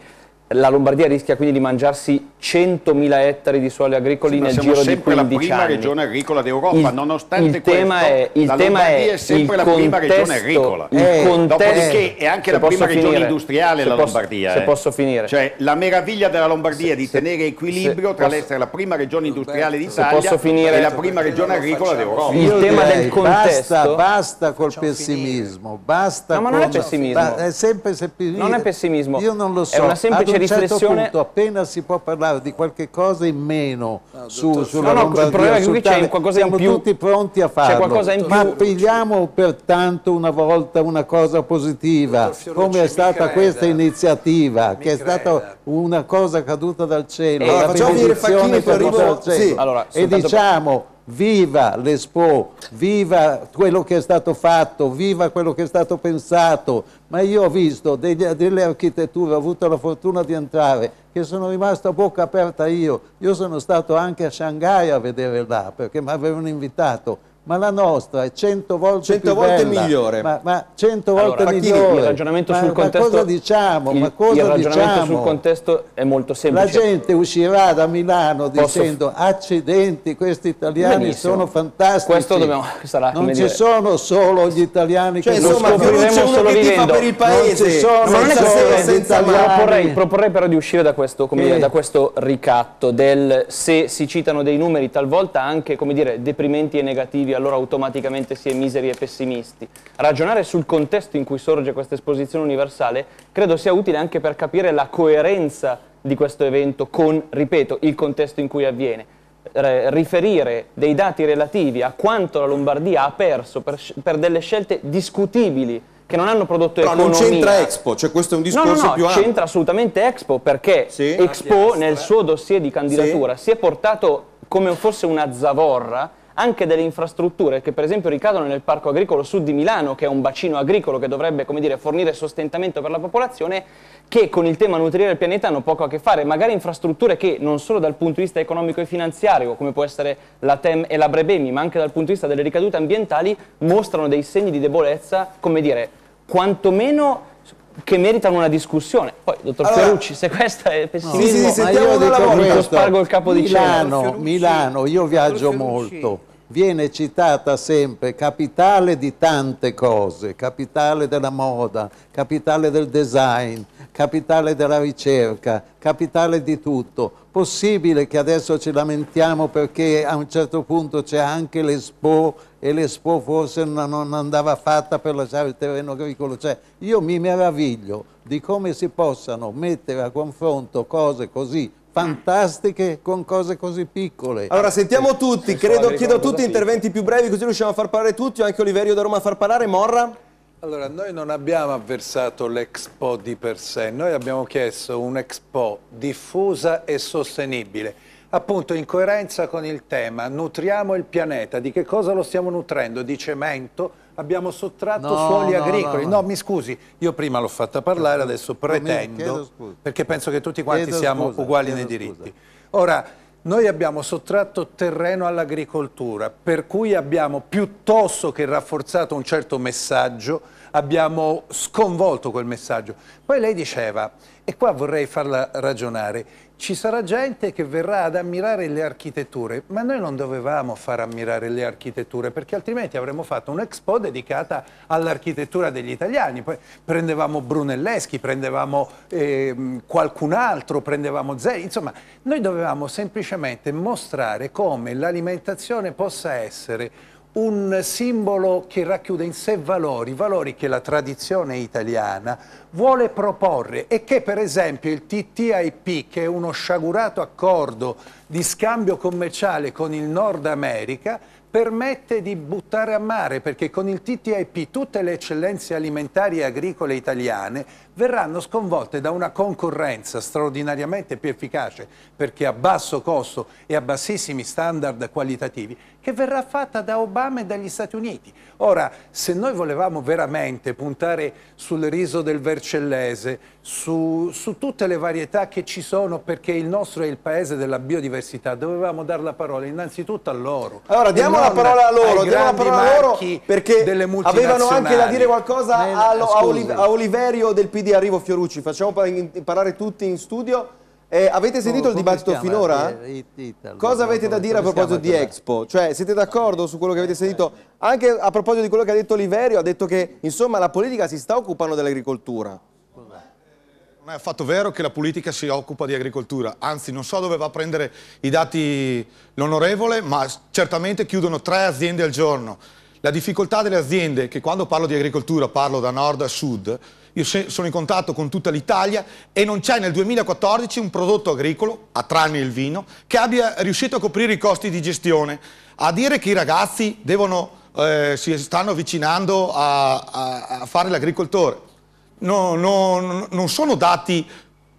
Speaker 10: la Lombardia rischia quindi di mangiarsi 100.000 ettari di suoli agricoli sì, nel giro di 15 anni. siamo sempre la prima anni. regione
Speaker 6: agricola d'Europa, nonostante il questo, tema è, il tema è, è sempre la contesto, prima regione agricola. Eh, contesto, dopodiché è anche la prima regione industriale la posso, Lombardia. Se eh. posso finire. Cioè, la meraviglia della Lombardia è di se, tenere equilibrio tra l'essere la prima regione industriale d'Italia e la prima regione agricola d'Europa. Il tema del contesto...
Speaker 9: Basta, col pessimismo, basta... No, ma non è pessimismo. È sempre pessimismo. Non è pessimismo. Io non lo so. È una semplice Certo riflessione... Certo punto, appena si può parlare di qualche cosa in meno no, su, sulla no, no, il problema è che qui c'è qualcosa in più. Siamo tutti pronti a farlo. Ma pigliamo pertanto una volta una cosa positiva, come è stata questa iniziativa, che è stata una cosa caduta dal cielo, e la benedizione caduta dal cielo. e diciamo viva l'Expo, viva quello che è stato fatto, viva quello che è stato pensato, ma io ho visto degli, delle architetture, ho avuto la fortuna di entrare, che sono rimasto a bocca aperta io, io sono stato anche a Shanghai a vedere là, perché mi avevano invitato, ma la nostra è cento volte, più volte bella, migliore. Ma, ma 100 volte allora, migliore. Il ragionamento ma, contesto, ma cosa diciamo? Il, ma cosa il ragionamento diciamo? sul contesto è molto semplice. La gente uscirà da Milano Posso... dicendo accidenti, questi italiani Benissimo. sono fantastici. Questo dobbiamo, (laughs) sarà, non ci sono solo gli italiani cioè, che insomma, lo scopriremo solo vivendo. per il paese. Non ci sono non senza, solo proporrei, proporrei però di uscire da
Speaker 10: questo, come dire, da questo ricatto del se si citano dei numeri talvolta anche come dire, deprimenti e negativi allora automaticamente si è miseri e pessimisti. Ragionare sul contesto in cui sorge questa esposizione universale credo sia utile anche per capire la coerenza di questo evento con, ripeto, il contesto in cui avviene. Riferire dei dati relativi a quanto la Lombardia ha perso per, per delle scelte discutibili che non hanno prodotto Però economia. Però non c'entra Expo,
Speaker 1: cioè questo è un discorso no, no, no, più ampio. c'entra
Speaker 10: assolutamente Expo perché sì, Expo nel eh. suo dossier di candidatura sì. si è portato come fosse una zavorra anche delle infrastrutture che per esempio ricadono nel parco agricolo sud di Milano, che è un bacino agricolo che dovrebbe dire, fornire sostentamento per la popolazione, che con il tema nutrire il pianeta hanno poco a che fare, magari infrastrutture che non solo dal punto di vista economico e finanziario, come può essere la TEM e la Brebemi, ma anche dal punto di vista delle ricadute ambientali, mostrano dei segni di debolezza, come dire, quantomeno che meritano una discussione. Poi, dottor allora, Ferrucci, se questa è pessimismo, no, sì, sì, io dico questo, spargo il capo Milano, di Milano,
Speaker 9: Milano, io viaggio molto viene citata sempre capitale di tante cose, capitale della moda, capitale del design, capitale della ricerca, capitale di tutto. Possibile che adesso ci lamentiamo perché a un certo punto c'è anche l'Expo e l'Expo forse non andava fatta per lasciare il terreno agricolo. Cioè, io mi meraviglio di come si possano mettere a confronto cose così fantastiche con cose così piccole. Allora sentiamo tutti, credo, chiedo a tutti interventi
Speaker 1: più brevi così riusciamo a far parlare tutti, anche Oliverio da Roma a far parlare, Morra.
Speaker 4: Allora noi non abbiamo avversato l'Expo di per sé, noi abbiamo chiesto un'Expo diffusa e sostenibile, appunto in coerenza con il tema nutriamo il pianeta, di che cosa lo stiamo nutrendo? Di cemento? abbiamo sottratto no, suoli no, agricoli. No, no, mi scusi, io prima l'ho fatta parlare, adesso pretendo, perché penso che tutti quanti chiedo siamo scusa, uguali nei diritti. Scusa. Ora, noi abbiamo sottratto terreno all'agricoltura, per cui abbiamo piuttosto che rafforzato un certo messaggio, abbiamo sconvolto quel messaggio. Poi lei diceva, e qua vorrei farla ragionare, ci sarà gente che verrà ad ammirare le architetture, ma noi non dovevamo far ammirare le architetture perché altrimenti avremmo fatto un'expo dedicata all'architettura degli italiani. Poi prendevamo Brunelleschi, prendevamo eh, qualcun altro, prendevamo Zeri, insomma noi dovevamo semplicemente mostrare come l'alimentazione possa essere un simbolo che racchiude in sé valori, valori che la tradizione italiana vuole proporre e che per esempio il TTIP, che è uno sciagurato accordo di scambio commerciale con il Nord America, permette di buttare a mare perché con il TTIP tutte le eccellenze alimentari e agricole italiane verranno sconvolte da una concorrenza straordinariamente più efficace perché a basso costo e a bassissimi standard qualitativi che verrà fatta da Obama e dagli Stati Uniti. Ora, se noi volevamo veramente puntare sul riso del vercellese, su, su tutte le varietà che ci sono perché il nostro è il paese della biodiversità, dovevamo dare la parola innanzitutto a loro. Allora diamo la parola a loro, diamo la parola a loro perché avevano anche da dire
Speaker 1: qualcosa Nel, a, Oliverio del PD di Arrivo Fiorucci, facciamo parlare tutti in studio. Eh, avete sentito oh, il dibattito finora? Eh, Cosa avete da dire a proposito di Expo? Cioè, siete d'accordo su quello che avete sentito? Anche a proposito di quello che ha detto Oliverio, ha detto che insomma la politica si sta occupando dell'agricoltura. Eh,
Speaker 2: non è affatto vero che la politica si occupa di agricoltura, anzi non so dove va a prendere i dati l'onorevole, ma certamente chiudono tre aziende al giorno. La difficoltà delle aziende, che quando parlo di agricoltura parlo da nord a sud, io sono in contatto con tutta l'Italia e non c'è nel 2014 un prodotto agricolo, a tranne il vino, che abbia riuscito a coprire i costi di gestione. A dire che i ragazzi devono, eh, si stanno avvicinando a, a, a fare l'agricoltore, no, no, non sono dati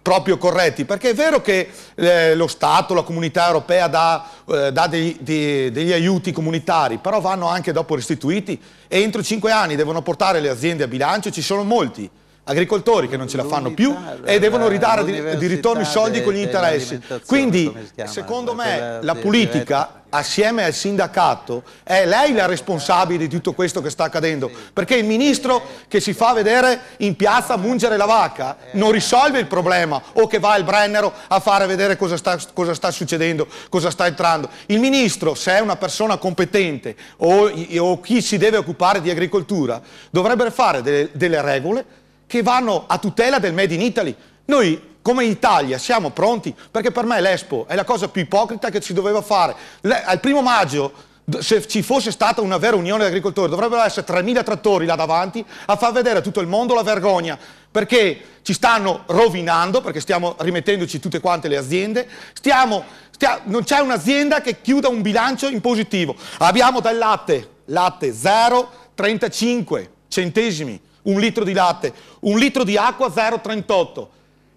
Speaker 2: proprio corretti, perché è vero che eh, lo Stato, la comunità europea dà, eh, dà degli, di, degli, aiuti comunitari, però vanno anche dopo restituiti e entro cinque anni devono portare le aziende a bilancio, ci sono molti agricoltori che non ce la fanno più e devono ridare di, di ritorno i soldi con gli interessi. Quindi, secondo me, la politica assieme al sindacato è lei la responsabile di tutto questo che sta accadendo, perché il ministro che si fa vedere in piazza a mungere la vacca non risolve il problema o che va al Brennero a fare vedere cosa sta, cosa sta succedendo, cosa sta entrando. Il ministro, se è una persona competente o, o chi si deve occupare di agricoltura, dovrebbe fare delle, delle regole che vanno a tutela del Made in Italy. Noi come Italia siamo pronti, perché per me l'Expo è la cosa più ipocrita che si doveva fare. Le, al primo maggio se ci fosse stata una vera unione di agricoltori dovrebbero essere 3.000 trattori là davanti a far vedere a tutto il mondo la vergogna perché ci stanno rovinando perché stiamo rimettendoci tutte quante le aziende stiamo, stia, non c'è un'azienda che chiuda un bilancio in positivo abbiamo del latte latte 0,35 centesimi un litro di latte, un litro di acqua 0,38.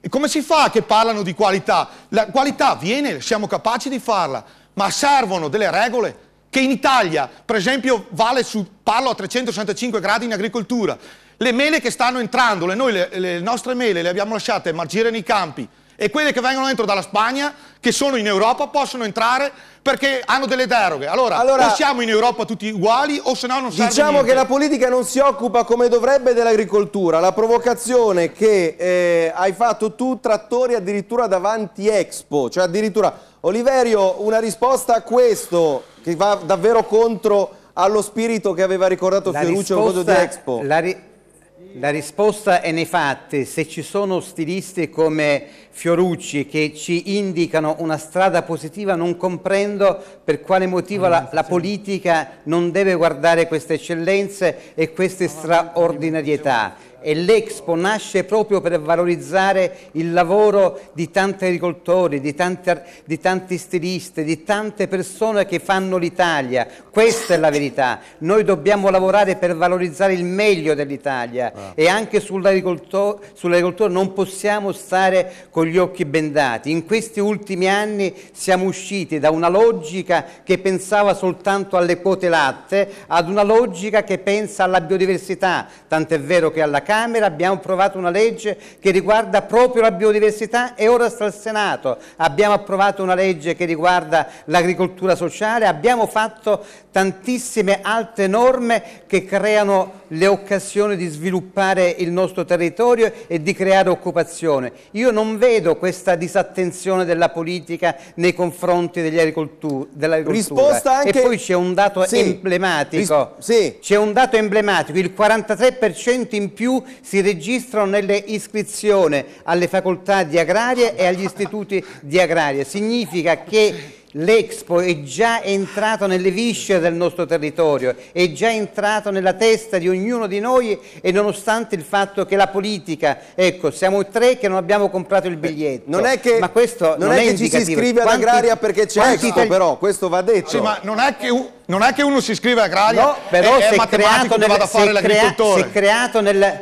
Speaker 2: E come si fa che parlano di qualità? La qualità viene, siamo capaci di farla, ma servono delle regole che in Italia, per esempio, vale su, parlo a 365 gradi in agricoltura. Le mele che stanno entrando, le, noi le, le nostre mele le abbiamo lasciate margire nei campi, e quelli che vengono dentro dalla Spagna, che sono in Europa, possono entrare perché hanno delle deroghe. Allora, allora o siamo in
Speaker 1: Europa tutti uguali o se no non serve Diciamo niente. che la politica non si occupa come dovrebbe dell'agricoltura. La provocazione che eh, hai fatto tu, trattori addirittura davanti Expo, cioè addirittura... Oliverio, una risposta a questo che va davvero contro allo spirito che aveva ricordato la Fioruccio risposta, a di Expo.
Speaker 8: La, ri la risposta è nei fatti, se ci sono stilisti come Fiorucci che ci indicano una strada positiva non comprendo per quale motivo la, la politica non deve guardare queste eccellenze e queste straordinarietà e l'Expo nasce proprio per valorizzare il lavoro di tanti agricoltori, di tanti, di tanti stilisti, di tante persone che fanno l'Italia. Questa è la verità. Noi dobbiamo lavorare per valorizzare il meglio dell'Italia ah. e anche sull'agricoltore sull non possiamo stare con gli occhi bendati. In questi ultimi anni siamo usciti da una logica che pensava soltanto alle quote latte ad una logica che pensa alla biodiversità, tant'è vero che alla casa Camera abbiamo approvato una legge che riguarda proprio la biodiversità e ora sta al Senato. Abbiamo approvato una legge che riguarda l'agricoltura sociale, abbiamo fatto tantissime altre norme che creano le occasioni di sviluppare il nostro territorio e di creare occupazione. Io non vedo questa disattenzione della politica nei confronti dell'agricoltura. Dell anche... E poi c'è un dato sì. emblematico. Ris... Sì. C'è un dato emblematico, il 43% in più si registrano nelle iscrizioni alle facoltà di agraria e agli istituti di agraria. Significa che L'Expo è già entrato nelle viscere del nostro territorio, è già entrato nella testa di ognuno di noi e nonostante il fatto che la politica, ecco, siamo tre che non abbiamo comprato il eh, biglietto. Non è che, ma questo non, non è, è che ci si iscrive all'agraria perché c'è Expo, tagli... però
Speaker 1: questo va detto.
Speaker 2: Sì, ma
Speaker 8: non è che un...
Speaker 2: Non è che uno si iscrive a agraria no, però è, è matematico creato nel, vada a fare l'agricoltore. Si è
Speaker 8: creato nel...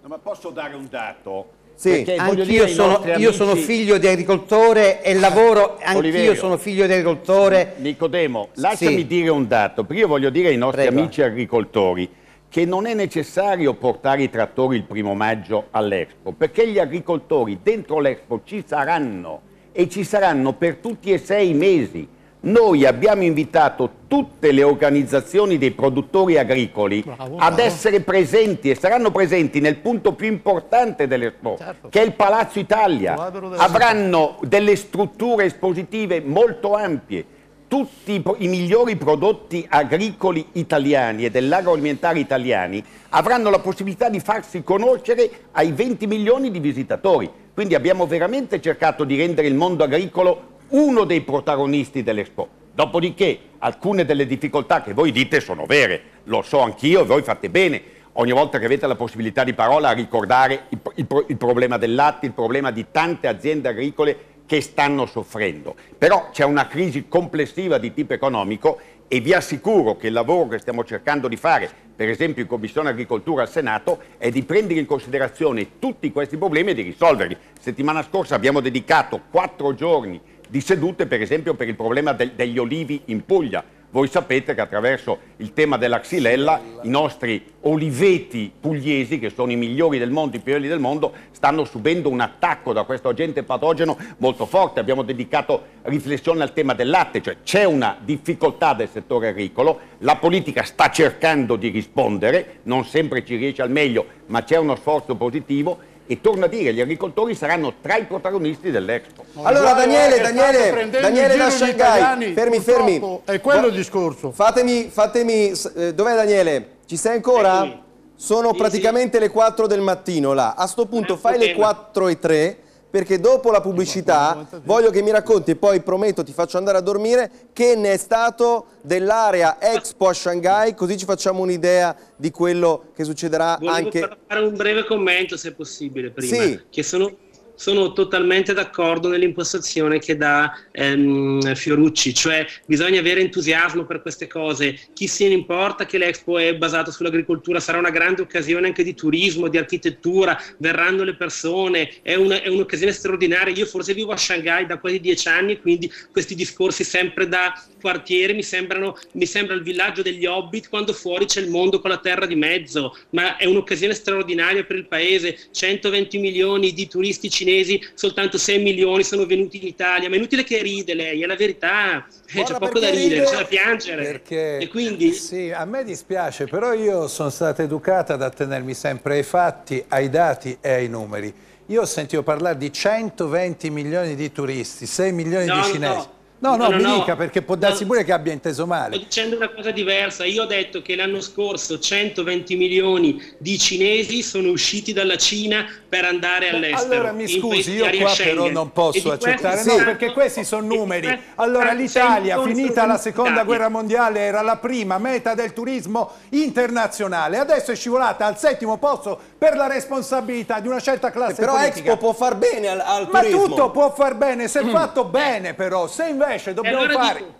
Speaker 6: No, ma posso dare un dato?
Speaker 8: Sì, anch'io sono, amici... Ah, sono, figlio di agricoltore e lavoro, anch'io sono figlio di agricoltore. Nicodemo, lasciami sì.
Speaker 6: dire un dato, perché io voglio dire ai nostri Prego. amici agricoltori che non è necessario portare i trattori il primo maggio all'Expo, perché gli agricoltori dentro l'Expo ci saranno e ci saranno per tutti e sei i mesi noi abbiamo invitato tutte le organizzazioni dei produttori agricoli bravo, ad bravo. essere presenti e saranno presenti nel punto più importante dell'Expo, certo. che è il Palazzo Italia. Avranno delle strutture espositive molto ampie, tutti i, i migliori prodotti agricoli italiani e dell'agroalimentare italiani avranno la possibilità di farsi conoscere ai 20 milioni di visitatori. Quindi abbiamo veramente cercato di rendere il mondo agricolo uno dei protagonisti dell'Expo. Dopodiché alcune delle difficoltà che voi dite sono vere, lo so anch'io voi fate bene, ogni volta che avete la possibilità di parola a ricordare il, il, il, problema del latte, il problema di tante aziende agricole che stanno soffrendo. Però c'è una crisi complessiva di tipo economico e vi assicuro che il lavoro che stiamo cercando di fare, per esempio in Commissione Agricoltura al Senato, è di prendere in considerazione tutti questi problemi e di risolverli. Settimana scorsa abbiamo dedicato quattro giorni di sedute per esempio per il problema de degli olivi in Puglia. Voi sapete che attraverso il tema della xylella i nostri oliveti pugliesi, che sono i migliori del mondo, i più belli del mondo, stanno subendo un attacco da questo agente patogeno molto forte. Abbiamo dedicato riflessione al tema del latte, cioè c'è una difficoltà del settore agricolo, la politica sta cercando di rispondere, non sempre ci riesce al meglio, ma c'è uno sforzo positivo e torno a dire gli agricoltori saranno tra i protagonisti dell'Expo allora Daniele Daniele
Speaker 1: Daniele da Shanghai fermi fermi è quello il discorso fatemi fatemi eh, dov'è Daniele ci sei ancora? Sono praticamente le 4 del mattino là. A sto punto eh, fai le 4 e 3 perché dopo la pubblicità voglio che mi racconti, poi prometto ti faccio andare a dormire, che ne è stato dell'area Expo a Shanghai, così ci facciamo un'idea di quello che succederà Volevo anche... Volevo
Speaker 11: fare un breve commento se possibile prima, sì. che sono sono totalmente d'accordo nell'impostazione che dà ehm, Fiorucci, cioè bisogna avere entusiasmo per queste cose. Chi se ne importa che l'Expo è basata sull'agricoltura sarà una grande occasione anche di turismo, di architettura, verranno le persone, è, una, è un'occasione straordinaria. Io forse vivo a Shanghai da quasi dieci anni quindi questi discorsi sempre da quartiere mi, sembrano, mi sembra il villaggio degli hobbit quando fuori c'è il mondo con la terra di mezzo, ma è un'occasione straordinaria per il paese, 120 milioni di turisti cinesi cinesi soltanto 6 milioni sono venuti in Italia, ma è inutile che ride lei, è la verità, eh, Guarda c'è poco da ridere, c'è da piangere.
Speaker 4: Perché, e quindi... Sì, a me dispiace, però io sono stata educata ad attenermi sempre ai fatti, ai dati e ai numeri. Io ho sentito parlare di 120 milioni di turisti, 6 milioni no, di cinesi. No. No, no, no mi no, dica perché può darsi no, pure che abbia inteso male. Sto
Speaker 11: dicendo una cosa diversa. Io ho detto che l'anno scorso 120 milioni di cinesi sono usciti dalla Cina per andare all'estero. Allora mi scusi, io qua Schengen. però non posso accettare, no,
Speaker 4: perché questi sono numeri. Allora l'Italia, finita la seconda guerra mondiale, era la prima meta del turismo internazionale. Adesso è scivolata al settimo posto per la responsabilità di una certa classe però politica. Però Expo può far bene al, al Ma tutto può far bene, se mm. fatto bene però, se invece dobbiamo allora fare...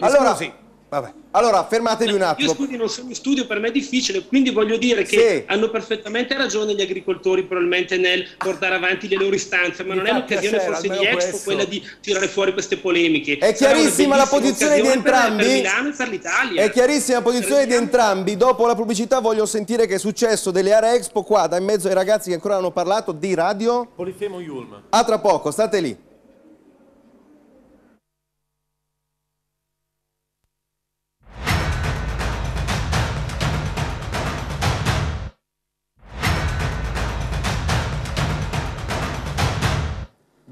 Speaker 4: Allora, Scusi.
Speaker 11: Vabbè. Allora, fermatevi un attimo. Io studio, non sono in studio, per me è difficile, quindi voglio dire che sì. hanno perfettamente ragione gli agricoltori probabilmente nel portare avanti le loro istanze, ma Mi non è l'occasione forse di Expo questo. quella di tirare fuori queste polemiche. È chiarissima la posizione di entrambi. Per, Milano e per l'Italia. È chiarissima
Speaker 1: la posizione di entrambi. Dopo la pubblicità voglio sentire che è successo delle aree Expo qua, da in mezzo ai ragazzi che ancora hanno parlato di radio.
Speaker 12: Polifemo Yulm.
Speaker 1: A tra poco, state lì.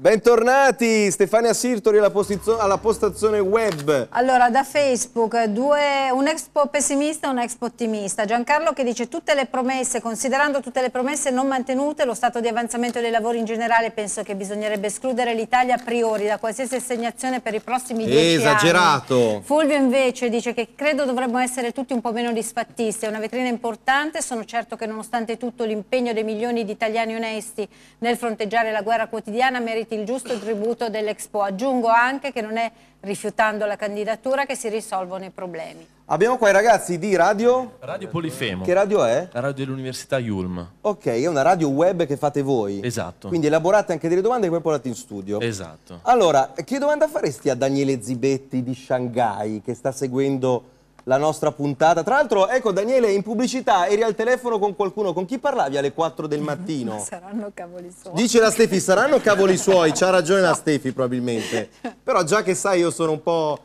Speaker 1: Bentornati Stefania Sirtori alla, alla, postazione web.
Speaker 7: Allora da Facebook due, un expo pessimista e un expo ottimista. Giancarlo che dice tutte le promesse, considerando tutte le promesse non mantenute, lo stato di avanzamento dei lavori in generale penso che bisognerebbe escludere l'Italia a priori da qualsiasi assegnazione per i prossimi dieci Esagerato. anni. Esagerato. Fulvio invece dice che credo dovremmo essere tutti un po' meno disfattisti, è una vetrina importante, sono certo che nonostante tutto l'impegno dei milioni di italiani onesti nel fronteggiare la guerra quotidiana merita meriti il giusto tributo dell'Expo. Aggiungo anche che non è rifiutando la candidatura che si risolvono i problemi.
Speaker 12: Abbiamo qua i ragazzi di Radio... Radio Polifemo. Che radio è? La radio dell'Università Yulm.
Speaker 1: Ok, è una radio web che fate voi. Esatto. Quindi elaborate anche delle domande e poi portate in studio. Esatto. Allora, che domanda faresti a Daniele Zibetti di Shanghai che sta seguendo la nostra puntata. Tra l'altro, ecco Daniele, in pubblicità eri al telefono con qualcuno, con chi parlavi alle 4 del mattino? (laughs)
Speaker 7: saranno cavoli suoi.
Speaker 1: Dice la Stefi, saranno cavoli suoi, c'ha ragione la Stefi probabilmente. (laughs) Però già che sai io sono un po'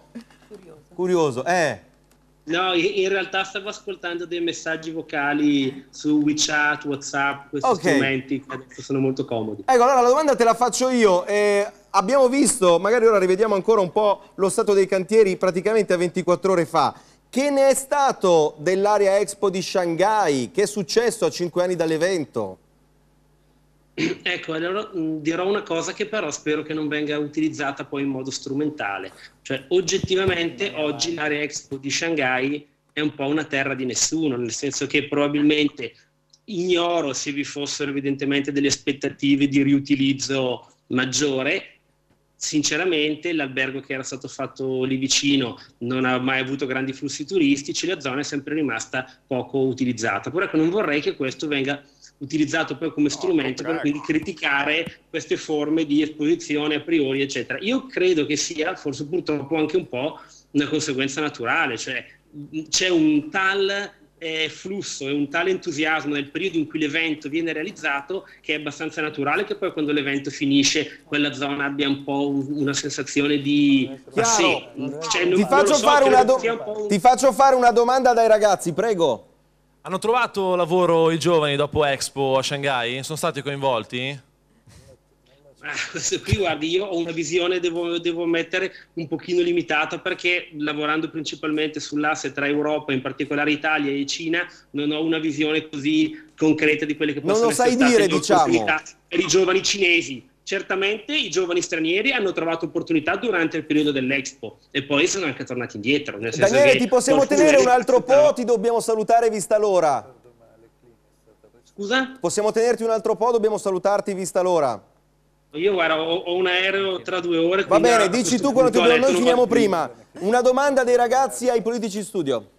Speaker 1: curioso. curioso. Eh.
Speaker 11: No, in realtà stavo ascoltando dei messaggi vocali su WeChat, WhatsApp, questi okay. strumenti che adesso sono molto comodi.
Speaker 1: Ecco, allora la domanda te la faccio io. Eh, abbiamo visto, magari ora rivediamo ancora un po' lo stato dei cantieri praticamente a 24 ore fa. Che ne è stato dell'area Expo di Shanghai? Che è successo a cinque anni dall'evento?
Speaker 11: (clears throat) Ecco, allora mm, dirò una cosa che però spero che non venga utilizzata poi in modo strumentale. Cioè, oggettivamente oggi l'area Expo di Shanghai è un po' una terra di nessuno, nel senso che probabilmente ignoro se vi fossero evidentemente delle aspettative di riutilizzo maggiore, sinceramente l'albergo che era stato fatto lì vicino non ha mai avuto grandi flussi turistici, la zona è sempre rimasta poco utilizzata. Pure ecco, non vorrei che questo venga utilizzato poi come strumento no, per ecco. quindi criticare queste forme di esposizione a priori, eccetera. Io credo che sia forse purtroppo anche un po' una conseguenza naturale, cioè c'è un tal eh, flusso e un tale entusiasmo nel periodo in cui l'evento viene realizzato che è abbastanza naturale che poi quando l'evento finisce quella zona abbia un po' una sensazione di... Ma sì, cioè, ti, faccio fare una ti
Speaker 1: faccio fare una domanda dai ragazzi, prego.
Speaker 12: Hanno trovato lavoro i giovani dopo Expo a Shanghai? Sono stati coinvolti?
Speaker 11: Ah, questo qui guardi, io ho una visione, devo, devo ammettere, un pochino limitata perché lavorando principalmente sull'asse tra Europa, in particolare Italia e Cina, non ho una visione così concreta di quelle che possono essere state dire, le diciamo. opportunità per i giovani cinesi. Certamente i giovani stranieri hanno trovato opportunità durante il periodo dell'Expo e poi sono anche tornati indietro. Nel senso Daniele, ti possiamo tenere un
Speaker 1: altro po', ti dobbiamo salutare vista l'ora. Scusa? Possiamo tenerti un altro po', dobbiamo salutarti vista l'ora.
Speaker 11: Io guarda, ho, ho, un aereo tra due ore. Va bene, dici tu quello che dobbiamo. Noi finiamo
Speaker 1: prima. Una domanda dei ragazzi ai politici in
Speaker 12: studio.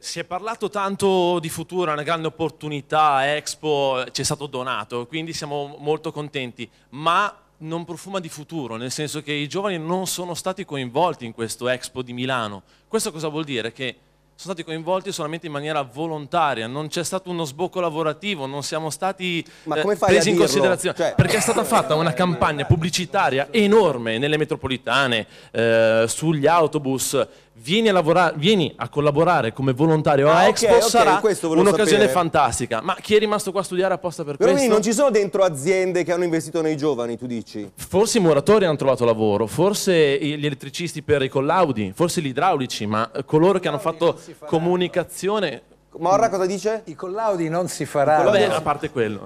Speaker 12: Si è parlato tanto di futuro, una grande opportunità, eh, Expo eh, ci è stato donato, quindi siamo molto contenti, ma non profuma di futuro, nel senso che i giovani non sono stati coinvolti in questo Expo di Milano. Questo cosa vuol dire? Che sono stati coinvolti solamente in maniera volontaria, non c'è stato uno sbocco lavorativo, non siamo stati eh, presi in considerazione, cioè... perché è stata fatta una campagna pubblicitaria enorme nelle metropolitane, eh, sugli autobus, vieni a, lavorare, vieni a collaborare come volontario ah, a Expo, okay, sarà okay, un'occasione sapere. fantastica. Ma chi è rimasto qua a studiare apposta per Però questo? Quindi non ci sono dentro aziende che hanno investito nei giovani, tu dici? Forse i moratori hanno trovato lavoro, forse gli elettricisti per i collaudi, forse gli idraulici, ma coloro che hanno fatto comunicazione... Morra cosa dice? I collaudi non si faranno. Vabbè, a parte quello.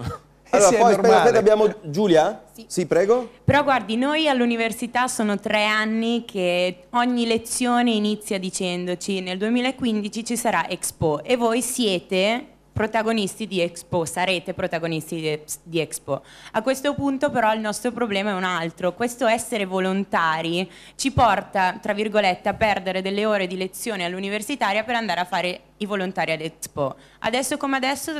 Speaker 13: Allora, poi aspetta, aspetta,
Speaker 12: abbiamo Giulia? Sì. sì, prego.
Speaker 13: Però guardi, noi all'università sono tre anni che ogni lezione inizia dicendoci nel 2015 ci sarà Expo e voi siete protagonisti di Expo, sarete protagonisti di, di, Expo. A questo punto però il nostro problema è un altro, questo essere volontari ci porta, tra virgolette, a perdere delle ore di lezione all'universitaria per andare a fare i volontari ad Expo. Adesso come adesso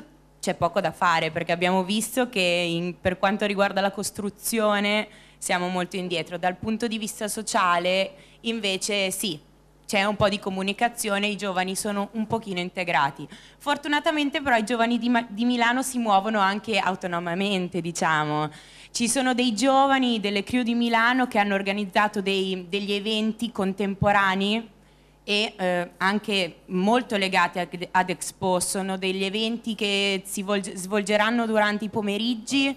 Speaker 13: c'è poco da fare perché abbiamo visto che in, per quanto riguarda la costruzione siamo molto indietro. Dal punto di vista sociale invece sì, c'è un po' di comunicazione, i giovani sono un pochino integrati. Fortunatamente però i giovani di, di Milano si muovono anche autonomamente, diciamo. Ci sono dei giovani delle crew di Milano che hanno organizzato dei, degli eventi contemporanei e eh, anche molto legati ad, ad, Expo, sono degli eventi che si svolgeranno durante i pomeriggi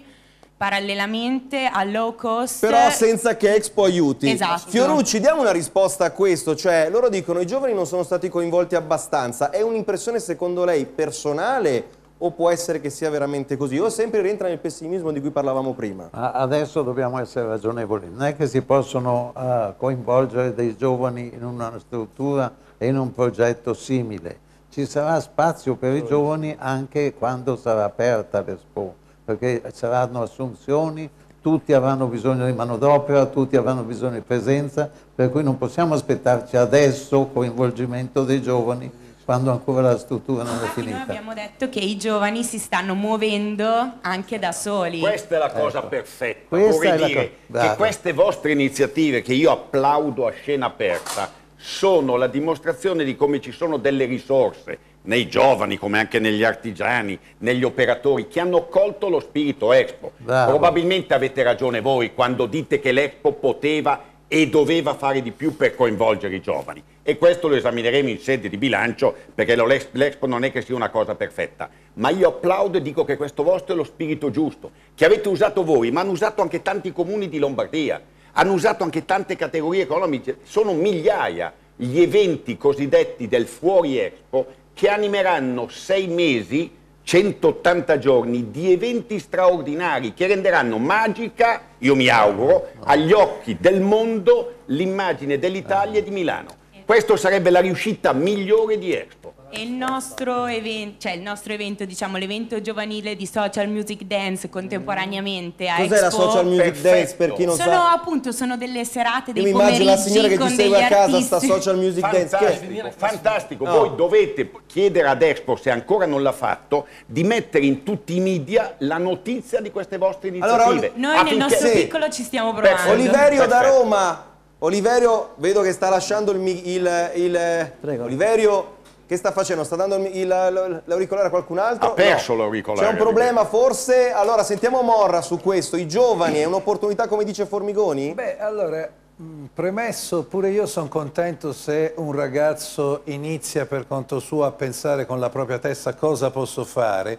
Speaker 13: parallelamente a low cost però senza
Speaker 1: che Expo aiuti esatto. Fiorucci diamo una risposta a questo cioè loro dicono i giovani non sono stati coinvolti abbastanza è un'impressione secondo lei personale o può essere che sia veramente così? O sempre rientra nel pessimismo di cui parlavamo prima?
Speaker 9: Adesso dobbiamo essere ragionevoli, non è che si possono uh, coinvolgere dei giovani in una struttura e in un progetto simile. Ci sarà spazio per i giovani anche quando sarà aperta l'Expo, perché saranno assunzioni, tutti avranno bisogno di manodopera, tutti avranno bisogno di presenza, per cui non possiamo aspettarci adesso coinvolgimento dei giovani quando ancora la struttura non è finita. Noi abbiamo
Speaker 13: detto che i giovani si stanno muovendo anche da soli. Questa è la ecco. cosa
Speaker 6: perfetta. Questa Vorrei dire che queste vostre iniziative, che io applaudo a scena aperta, sono la dimostrazione di come ci sono delle risorse nei giovani, come anche negli artigiani, negli operatori, che hanno colto lo spirito Expo. Bravo. Probabilmente avete ragione voi quando dite che l'Expo poteva e doveva fare di più per coinvolgere i giovani. E questo lo esamineremo in sede di bilancio perché l'Expo non è che sia una cosa perfetta. Ma io applaudo e dico che questo vostro è lo spirito giusto, che avete usato voi, ma hanno usato anche tanti comuni di Lombardia, hanno usato anche tante categorie economiche, sono migliaia gli eventi cosiddetti del fuori Expo che animeranno sei mesi 180 giorni di eventi straordinari che renderanno magica, io mi auguro, agli occhi del mondo l'immagine dell'Italia e di Milano. Questa sarebbe la riuscita migliore di Expo.
Speaker 13: E il nostro evento, cioè il nostro evento, diciamo l'evento giovanile di Social Music Dance contemporaneamente a Cos'è la Social Music
Speaker 6: Perfetto. Dance per chi non sono, sa?
Speaker 13: appunto, sono delle serate, dei Io mi immagino la signora che ti segue a casa sta Social Music
Speaker 1: fantastico, Dance.
Speaker 6: Che... Fantastico, no. voi dovete chiedere ad Expo, se ancora non l'ha fatto, di mettere in tutti i media la notizia di queste vostre
Speaker 1: iniziative. Allora, noi nel nostro sì.
Speaker 13: piccolo ci stiamo provando. Perfetto. Oliverio Perfetto. da
Speaker 1: Roma, Oliverio vedo che sta lasciando il... il, il Oliverio... Che sta facendo? Sta dando l'auricolare a qualcun altro? Ha perso
Speaker 6: no. l'auricolare. C'è un
Speaker 1: problema forse? Allora sentiamo Morra su questo. I giovani è un'opportunità come dice Formigoni?
Speaker 4: Beh, allora, mm, premesso, pure io sono contento se un ragazzo inizia per conto suo a pensare con la propria testa cosa posso fare,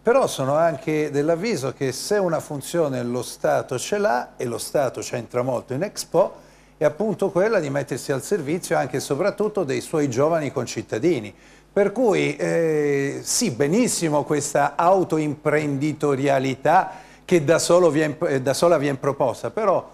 Speaker 4: però sono anche dell'avviso che se una funzione lo Stato ce l'ha, e lo Stato c'entra molto in Expo, è appunto quella di mettersi al servizio anche e soprattutto dei suoi giovani concittadini. Per cui eh, sì, benissimo questa autoimprenditorialità che da, vi è, eh, da sola viene proposta, però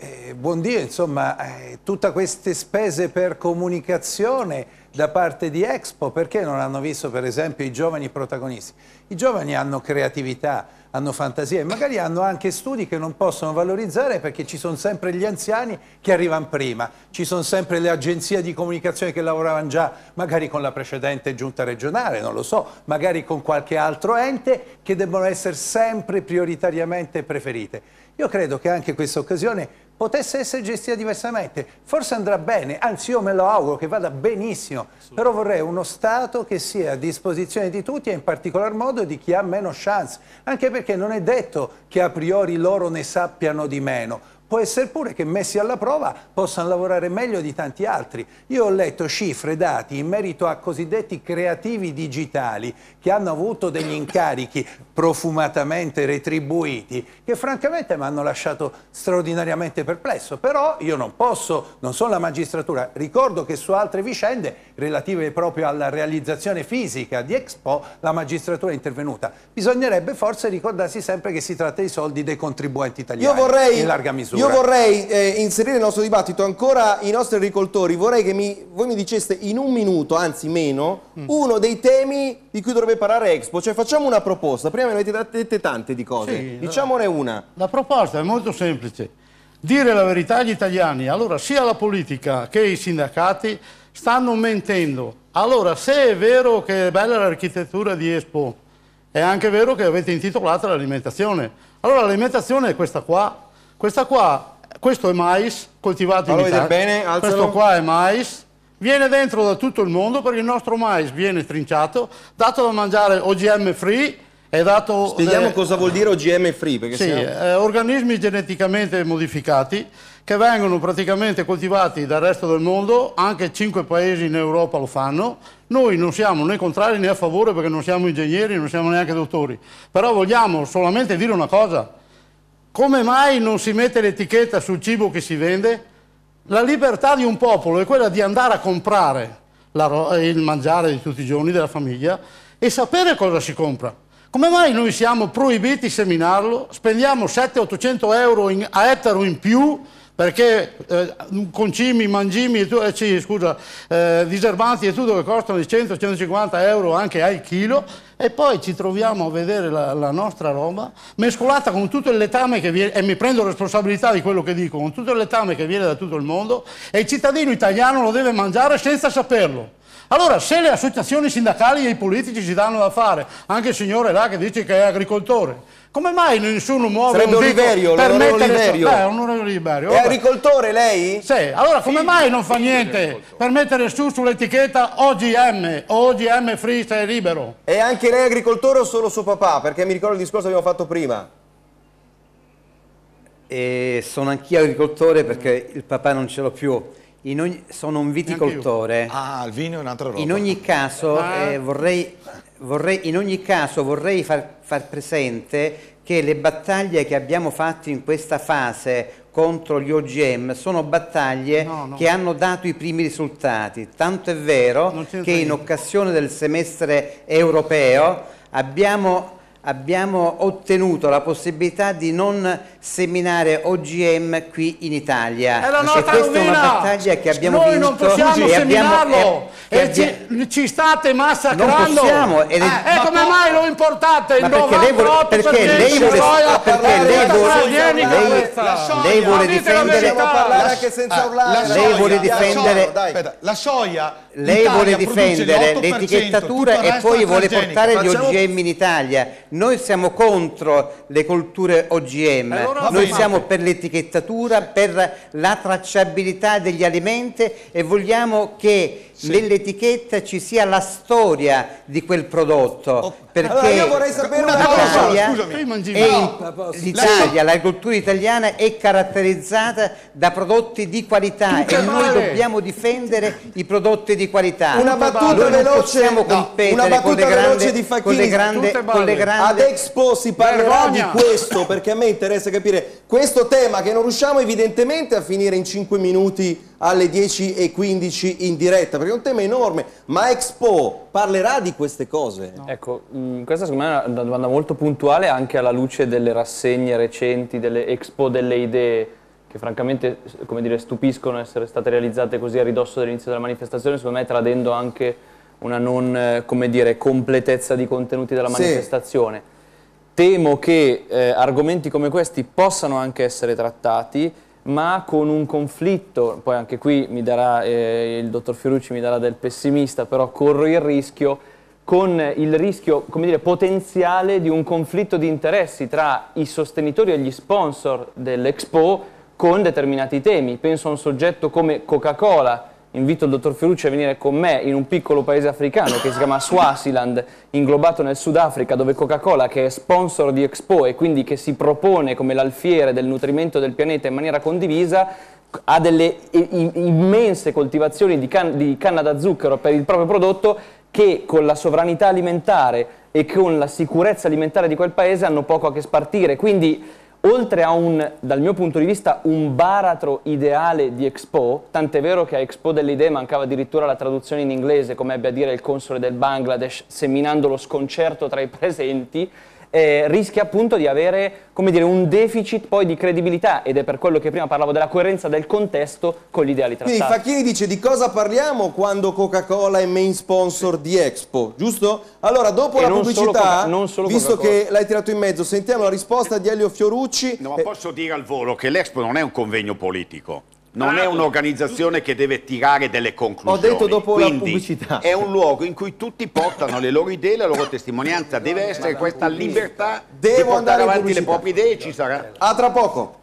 Speaker 4: eh, buon Dio, insomma, eh, tutte queste spese per comunicazione da parte di Expo, perché non hanno visto per esempio i giovani protagonisti? I giovani hanno creatività, hanno fantasia e magari hanno anche studi che non possono valorizzare perché ci sono sempre gli anziani che arrivano prima, ci sono sempre le agenzie di comunicazione che lavoravano già magari con la precedente giunta regionale, non lo so, magari con qualche altro ente che debbono essere sempre prioritariamente preferite. Io credo che anche questa occasione potesse essere gestita diversamente. Forse andrà bene, anzi io me lo auguro che vada benissimo, però vorrei uno Stato che sia a disposizione di tutti e in particolar modo di chi ha meno chance, anche perché non è detto che a priori loro ne sappiano di meno. Può essere pure che messi alla prova possano lavorare meglio di tanti altri. Io ho letto cifre, dati in merito a cosiddetti creativi digitali che hanno avuto degli incarichi profumatamente retribuiti, che francamente mi hanno lasciato straordinariamente perplesso. Però io non posso, non sono la magistratura. Ricordo che su altre vicende relative proprio alla realizzazione fisica di Expo la magistratura è intervenuta. Bisognerebbe forse ricordarsi sempre che si tratta di soldi dei contribuenti italiani io vorrei, in larga misura. Io vorrei
Speaker 1: eh, inserire nel nostro dibattito ancora i nostri agricoltori. Vorrei che mi, voi mi diceste in un minuto, anzi meno, mm. uno dei temi di cui dovrebbe parlare Expo. Cioè facciamo una proposta. Prima me diciamo, ne avete dette tante di cose, sì, diciamone la, una. La proposta è molto semplice, dire la verità
Speaker 3: agli italiani, allora sia la politica che i sindacati stanno mentendo. Allora se è vero che è bella l'architettura di Expo, è anche vero che avete intitolato l'alimentazione. Allora l'alimentazione è questa qua, questa qua, questo è mais coltivato allora, in Italia, bene, questo qua è mais, viene dentro da tutto il mondo perché il nostro mais viene trinciato, dato da mangiare OGM free è dato... Spieghiamo eh,
Speaker 1: cosa vuol dire OGM free. Perché sì, siamo... eh,
Speaker 3: organismi geneticamente modificati che vengono praticamente coltivati dal resto del mondo, anche cinque paesi in Europa lo fanno. Noi non siamo né contrari né a favore perché non siamo ingegneri, non siamo neanche dottori. Però vogliamo solamente dire una cosa. Come mai non si mette l'etichetta sul cibo che si vende? La libertà di un popolo è quella di andare a comprare il mangiare di tutti i giorni della famiglia e sapere cosa si compra. Come mai noi siamo proibiti seminarlo? Spendiamo 700-800 euro in, a ettaro in più perché eh, concimi, mangimi, tu, eh, sì, scusa, eh, diserbanti e tutto che costano di 100-150 euro anche al chilo e poi ci troviamo a vedere la, la nostra roba mescolata con tutto il letame che viene, e mi prendo responsabilità di quello che dico, con tutto il letame che viene da tutto il mondo e il cittadino italiano lo deve mangiare senza saperlo. Allora, se le associazioni sindacali e i politici si danno da fare, anche il signore là che dice che è agricoltore, come mai nessuno muove Sarebbe un Oliverio, per mettere Oliverio. So- beh, onorevole Oliverio. È agricoltore lei? Sì, allora come sì, mai non fa niente per mettere su sull'etichetta OGM OGM Free se libero?
Speaker 1: E anche lei agricoltore o solo suo papà? Perché mi ricordo il discorso
Speaker 8: che abbiamo fatto prima. E sono anch'io agricoltore perché il papà non ce l'ho più ogni, sono un viticoltore. Ah, il vino è un'altra roba. In ogni caso, ah. eh, vorrei, vorrei, in ogni caso vorrei far, far presente che le battaglie che abbiamo fatto in questa fase contro gli OGM sono battaglie no, no. che hanno dato i primi risultati. Tanto è vero che in occasione del semestre europeo abbiamo abbiamo ottenuto la possibilità di non seminare OGM qui in Italia. È la nostra e questa rovina. è una battaglia che abbiamo Noi vinto. Noi non possiamo e seminarlo abbiamo, e, e ci,
Speaker 3: ci, state massacrando. Non possiamo. Ed, eh, e eh, ma come po mai lo importate il 98% perché
Speaker 8: lei vuole, perché lei vuole, lei, lei vuole difendere la, lei vuole difendere
Speaker 2: la soia lei vuole difendere l'etichettatura e poi vuole portare Facciamo... gli OGM
Speaker 8: in Italia. Noi siamo contro le colture OGM, allora, noi siamo per l'etichettatura, per la tracciabilità degli alimenti e vogliamo che sì. nell'etichetta ci sia la storia di quel prodotto. Oh, perché allora io vorrei sapere
Speaker 3: l'Italia,
Speaker 8: l'agricoltura italiana è caratterizzata da prodotti di qualità Tutte e male. noi dobbiamo difendere i prodotti di qualità. Una battuta noi veloce, non possiamo competere no, con, le grandi, con, le grandi, con grandi... Ad
Speaker 1: Expo si parlerà Vergogna. di questo perché a me interessa capire questo tema che non riusciamo evidentemente a finire in 5 minuti alle 10.15 in diretta, perché è un tema enorme, ma Expo parlerà di queste cose?
Speaker 10: No. Ecco, mh, mm, questa secondo me è una domanda molto puntuale anche alla luce delle rassegne recenti, delle Expo delle idee, che francamente come dire, stupiscono essere state realizzate così a ridosso dell'inizio della manifestazione, secondo me tradendo anche una non eh, dire, completezza di contenuti della manifestazione. Sì. Temo che eh, argomenti come questi possano anche essere trattati, ma con un conflitto, poi anche qui darà, eh, il dottor Fiorucci mi darà del pessimista, però corro il rischio, con il rischio dire, potenziale di un conflitto di interessi tra i sostenitori e gli sponsor dell'Expo con determinati temi. Penso a un soggetto come Coca-Cola, invito il dottor Ferrucci a venire con me in un piccolo paese africano che si chiama Swaziland, inglobato nel Sudafrica, dove Coca-Cola, che è sponsor di Expo e quindi che si propone come l'alfiere del nutrimento del pianeta in maniera condivisa, ha delle immense coltivazioni di, can di canna da zucchero per il proprio prodotto che con la sovranità alimentare e con la sicurezza alimentare di quel paese hanno poco a che spartire. Quindi oltre a un, dal mio punto di vista, un baratro ideale di Expo, tant'è vero che a Expo delle idee mancava addirittura la traduzione in inglese, come ebbe a dire il console del Bangladesh, seminando lo sconcerto tra i presenti, eh, rischia appunto di avere dire, un deficit poi di credibilità ed è per quello che prima parlavo della coerenza del contesto con gli ideali trattati. Quindi
Speaker 1: Facchini dice di cosa parliamo quando Coca-Cola è main sponsor
Speaker 6: di Expo, giusto? Allora dopo
Speaker 1: e la pubblicità, visto che l'hai tirato in mezzo, sentiamo la risposta di Elio Fiorucci. No, ma eh, posso
Speaker 6: dire al volo che l'Expo non è un convegno politico non è un'organizzazione che deve tirare delle conclusioni. Ho detto dopo Quindi, la pubblicità. È un luogo in cui tutti portano le loro idee, la loro testimonianza. Deve essere questa libertà Devo di portare avanti le proprie idee. Ci sarà. A tra poco.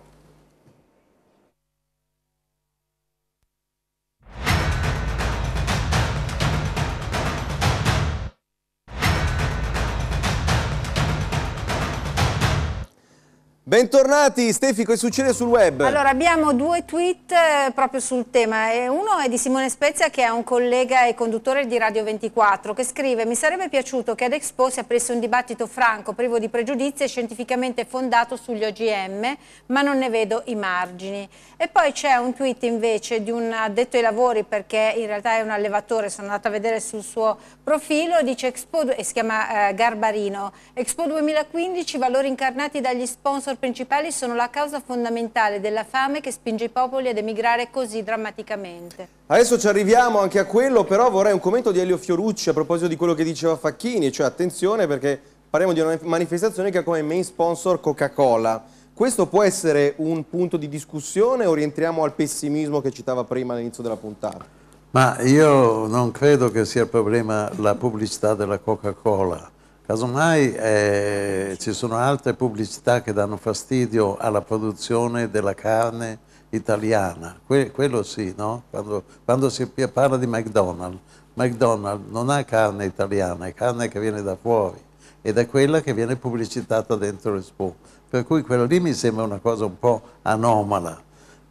Speaker 1: Bentornati, Stefi, cosa succede sul web? Allora,
Speaker 7: abbiamo due tweet eh, proprio sul tema. Eh, uno è di Simone Spezia, che è un collega e conduttore di Radio 24, che scrive «Mi sarebbe piaciuto che ad Expo si aprisse un dibattito franco, privo di pregiudizi e scientificamente fondato sugli OGM, ma non ne vedo i margini». E poi c'è un tweet invece di un addetto ai lavori, perché in realtà è un allevatore, sono andata a vedere sul suo profilo, dice Expo, e si chiama eh, Garbarino, «Expo 2015, valori incarnati dagli sponsor fattori principali sono la causa fondamentale della fame che spinge i popoli ad emigrare così drammaticamente.
Speaker 1: Adesso ci arriviamo anche a quello, però vorrei un commento di Elio Fiorucci a proposito di quello che diceva Facchini, cioè attenzione perché parliamo di una manifestazione che ha come main sponsor Coca-Cola. Questo può essere un punto di discussione o rientriamo al pessimismo che citava prima all'inizio della puntata?
Speaker 9: Ma io non credo che sia il problema la pubblicità della Coca-Cola Casomai eh, ci sono altre pubblicità che danno fastidio alla produzione della carne italiana, que quello sì, no? Quando, quando si parla di McDonald's, McDonald's non ha carne italiana, è carne che viene da fuori ed è quella che viene pubblicitata dentro l'Expo. Per cui quello lì mi sembra una cosa un po' anomala.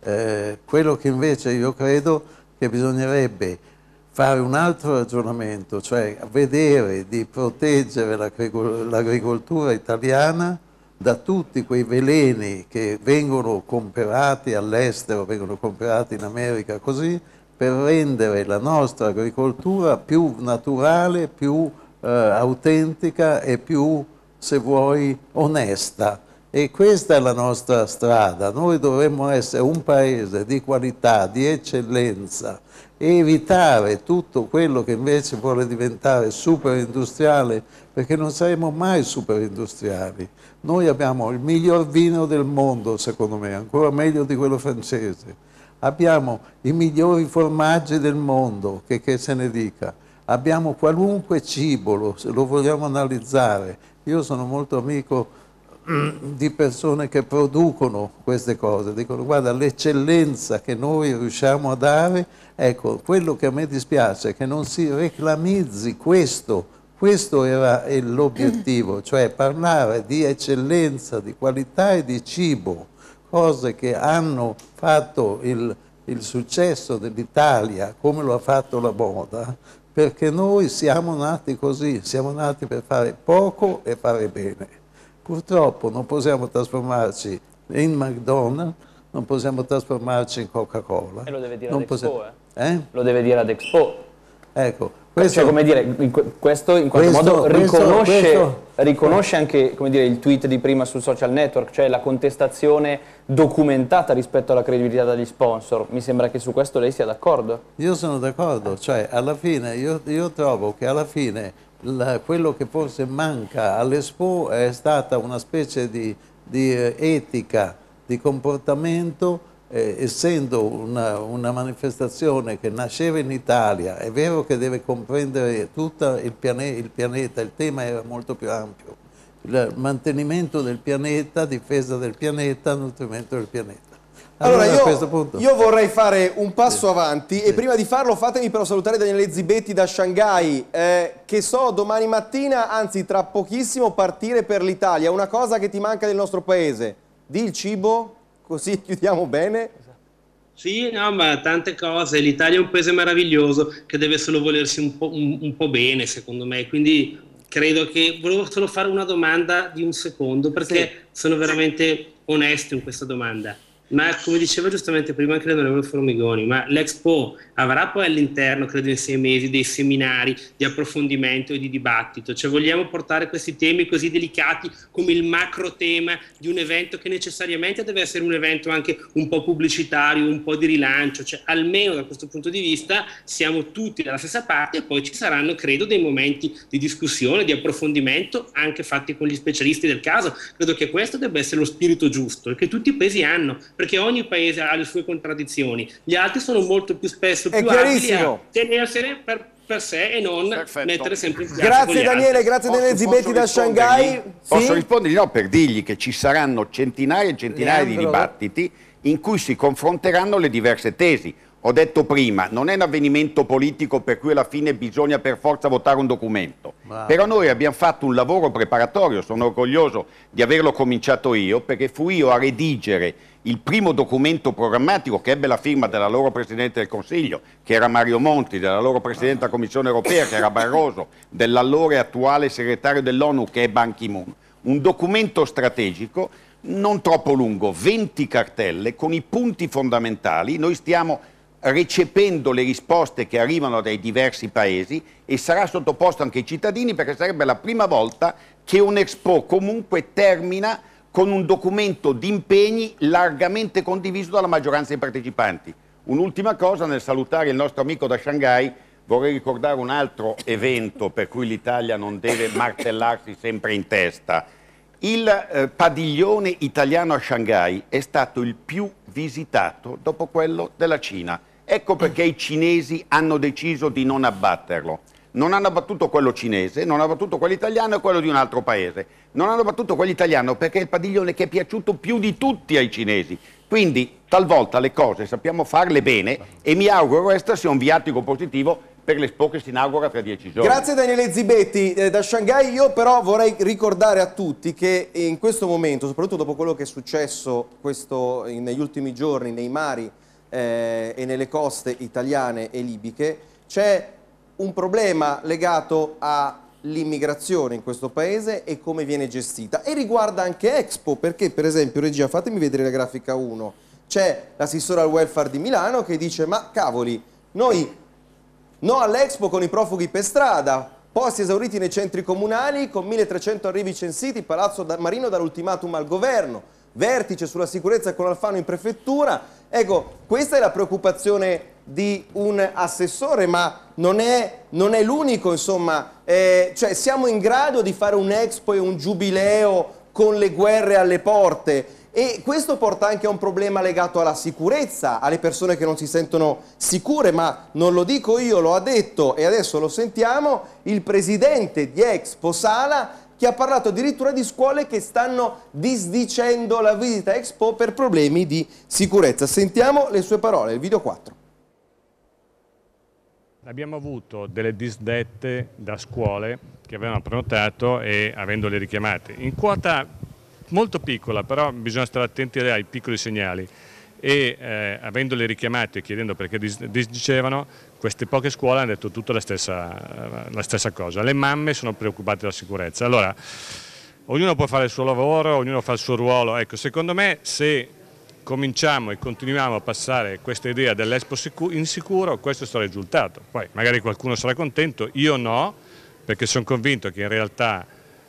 Speaker 9: Eh, quello che invece io credo che bisognerebbe fare un altro ragionamento, cioè vedere di proteggere l'agricoltura italiana da tutti quei veleni che vengono comprati all'estero, vengono comprati in America così, per rendere la nostra agricoltura più naturale, più eh, autentica e più, se vuoi, onesta. E questa è la nostra strada. Noi dovremmo essere un paese di qualità, di eccellenza evitare tutto quello che invece vuole diventare superindustriale, perché non saremo mai superindustriali. Noi abbiamo il miglior vino del mondo, secondo me, ancora meglio di quello francese. Abbiamo i migliori formaggi del mondo, che, che se ne dica. Abbiamo qualunque cibo, lo, lo vogliamo analizzare. Io sono molto amico Mm, di persone che producono queste cose, dicono guarda l'eccellenza che noi riusciamo a dare, ecco quello che a me dispiace è che non si reclamizzi questo, questo era eh, l'obiettivo, (clears throat) cioè parlare di eccellenza, di qualità e di cibo, cose che hanno fatto il, il successo dell'Italia come lo ha fatto la moda, perché noi siamo nati così, siamo nati per fare poco e fare bene. Purtroppo non possiamo trasformarci in McDonald's, non possiamo trasformarci in Coca-Cola. E
Speaker 10: lo deve dire non ad Expo, possiamo...
Speaker 9: Eh. eh? Lo deve dire ad Expo. Ecco, cioè, questo, cioè, come
Speaker 10: dire, in questo in qualche questo, modo riconosce, questo, riconosce anche dire, il tweet di prima sul social network, cioè la contestazione documentata rispetto alla credibilità degli sponsor. Mi sembra che su questo lei sia d'accordo.
Speaker 9: Io sono d'accordo, cioè alla fine io, io trovo che alla fine la, quello che forse manca all'Expo è stata una specie di, di eh, etica, di comportamento, eh, essendo una, una, manifestazione che nasceva in Italia, è vero che deve comprendere tutto il, piane, il pianeta, il tema era molto più ampio, il mantenimento del pianeta, difesa del pianeta, nutrimento del pianeta. Allora, io, io,
Speaker 1: vorrei fare un passo sì. avanti sì. e prima di farlo fatemi però salutare Daniele Zibetti da Shanghai eh, che so domani mattina, anzi tra pochissimo, partire per l'Italia. Una cosa che ti manca del nostro paese. Di il cibo, così (laughs) chiudiamo bene.
Speaker 11: Sì, no, ma tante cose. L'Italia è un paese meraviglioso che deve solo volersi un po', un, un po bene, secondo me. Quindi credo che... Volevo solo fare una domanda di un secondo perché sì. sono veramente onesto in questa domanda ma come diceva giustamente prima anche l'onorevole Formigoni, ma l'Expo avrà poi all'interno, credo in sei mesi, dei seminari di approfondimento e di dibattito. Cioè vogliamo portare questi temi così delicati come il macro tema di un evento che necessariamente deve essere un evento anche un po' pubblicitario, un po' di rilancio. Cioè almeno da questo punto di vista siamo tutti dalla stessa parte e poi ci saranno, credo, dei momenti di discussione, di approfondimento anche fatti con gli specialisti del caso. Credo che questo debba essere lo spirito giusto e che tutti i paesi hanno perché ogni paese ha le sue contraddizioni. Gli altri sono molto più spesso più abili a tenersene per, per sé e non Perfetto. mettere sempre in piazza Grazie Daniele, altri. grazie Daniele Zibetti da Shanghai. Posso sì? rispondergli? No, per dirgli
Speaker 6: che ci saranno centinaia e centinaia Leandro. di dibattiti in cui si confronteranno le diverse tesi. Ho detto prima, non è un avvenimento politico per cui alla fine bisogna per forza votare un documento. Wow. Però noi abbiamo fatto un lavoro preparatorio, sono orgoglioso di averlo cominciato io, perché fui io a redigere il primo documento programmatico che ebbe la firma della loro Presidente del Consiglio, che era Mario Monti, della loro Presidente della Commissione Europea, che era Barroso, dell'allora e attuale segretario dell'ONU, che è Ban Ki-moon. Un documento strategico non troppo lungo, 20 cartelle con i punti fondamentali. Noi stiamo recependo le risposte che arrivano dai diversi paesi e sarà sottoposto anche ai cittadini perché sarebbe la prima volta che un Expo comunque termina con un documento di impegni largamente condiviso dalla maggioranza dei partecipanti. Un'ultima cosa, nel salutare il nostro amico da Shanghai, vorrei ricordare un altro evento per cui l'Italia non deve martellarsi sempre in testa. Il eh, padiglione italiano a Shanghai è stato il più visitato dopo quello della Cina. Ecco perché i cinesi hanno deciso di non abbatterlo non hanno battuto quello cinese, non hanno battuto quello italiano e quello di un altro paese. Non hanno battuto quello italiano perché è il padiglione che è piaciuto più di tutti ai cinesi. Quindi talvolta le cose sappiamo farle bene e mi auguro che questo sia un viatico positivo per l'Expo che si inaugura tra dieci giorni. Grazie
Speaker 1: Daniele Zibetti. Eh, da Shanghai io però vorrei ricordare a tutti che in questo momento, soprattutto dopo quello che è successo questo, negli ultimi giorni nei mari eh, e nelle coste italiane e libiche, c'è un problema legato all'immigrazione in questo paese e come viene gestita e riguarda anche Expo perché per esempio regia fatemi vedere la grafica 1 c'è l'assessore al welfare di Milano che dice ma cavoli noi no all'Expo con i profughi per strada posti esauriti nei centri comunali con 1300 arrivi censiti Palazzo Marino dall'ultimatum al governo vertice sulla sicurezza con Alfano in prefettura ecco questa è la preoccupazione di un assessore, ma non è, non è l'unico, insomma, eh, cioè siamo in grado di fare un Expo e un Giubileo con le guerre alle porte e questo porta anche a un problema legato alla sicurezza, alle persone che non si sentono sicure, ma non lo dico io, lo ha detto e adesso lo sentiamo il presidente di Expo Sala che ha parlato addirittura di scuole che stanno disdicendo la visita Expo per problemi di sicurezza. Sentiamo le sue parole, il video 4.
Speaker 10: Abbiamo avuto delle disdette da scuole che avevano prenotato e avendole richiamate. In quota molto piccola, però bisogna stare attenti ai piccoli segnali e eh, avendole richiamate e chiedendo perché disdicevano, queste poche scuole hanno detto tutta la stessa, la stessa cosa. Le mamme sono preoccupate della sicurezza. Allora, ognuno può fare il suo lavoro, ognuno fa il suo ruolo. Ecco, secondo me se cominciamo e continuiamo a passare questa idea dell'Expo insicuro, questo sarà il risultato. Poi magari qualcuno sarà contento, io no, perché sono convinto che in realtà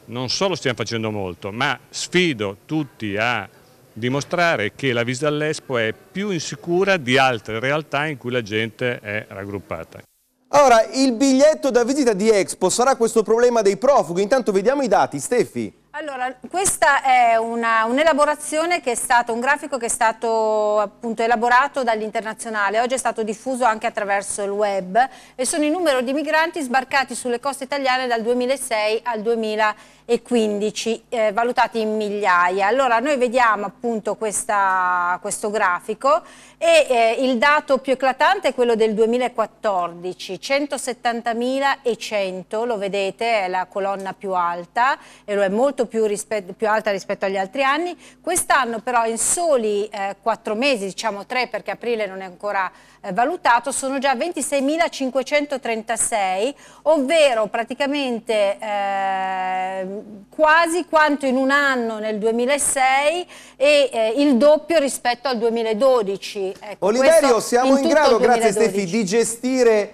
Speaker 10: non solo stiamo facendo molto, ma sfido tutti a dimostrare che la visita all'Expo è più insicura di altre realtà in cui la gente è raggruppata.
Speaker 1: Allora, il biglietto da visita di Expo sarà questo problema dei profughi, intanto vediamo i dati, Steffi.
Speaker 7: Allora, questa è un'elaborazione un che è stato, un grafico che è stato appunto elaborato dall'internazionale, oggi è stato diffuso anche attraverso il web e sono il numero di migranti sbarcati sulle coste italiane dal 2006 al 2020 e 15 eh, valutati in migliaia. Allora noi vediamo appunto questa, questo grafico e eh, il dato più eclatante è quello del 2014, 170.100, lo vedete, è la colonna più alta e lo è molto più, rispet più alta rispetto agli altri anni. Quest'anno però in soli eh, 4 mesi, diciamo 3 perché aprile non è ancora eh, valutato sono già 26.536, ovvero praticamente eh, quasi quanto in un anno nel 2006 e eh, il doppio rispetto al 2012. Ecco, Oliverio, siamo in,
Speaker 1: in grado, grazie Stefi, di gestire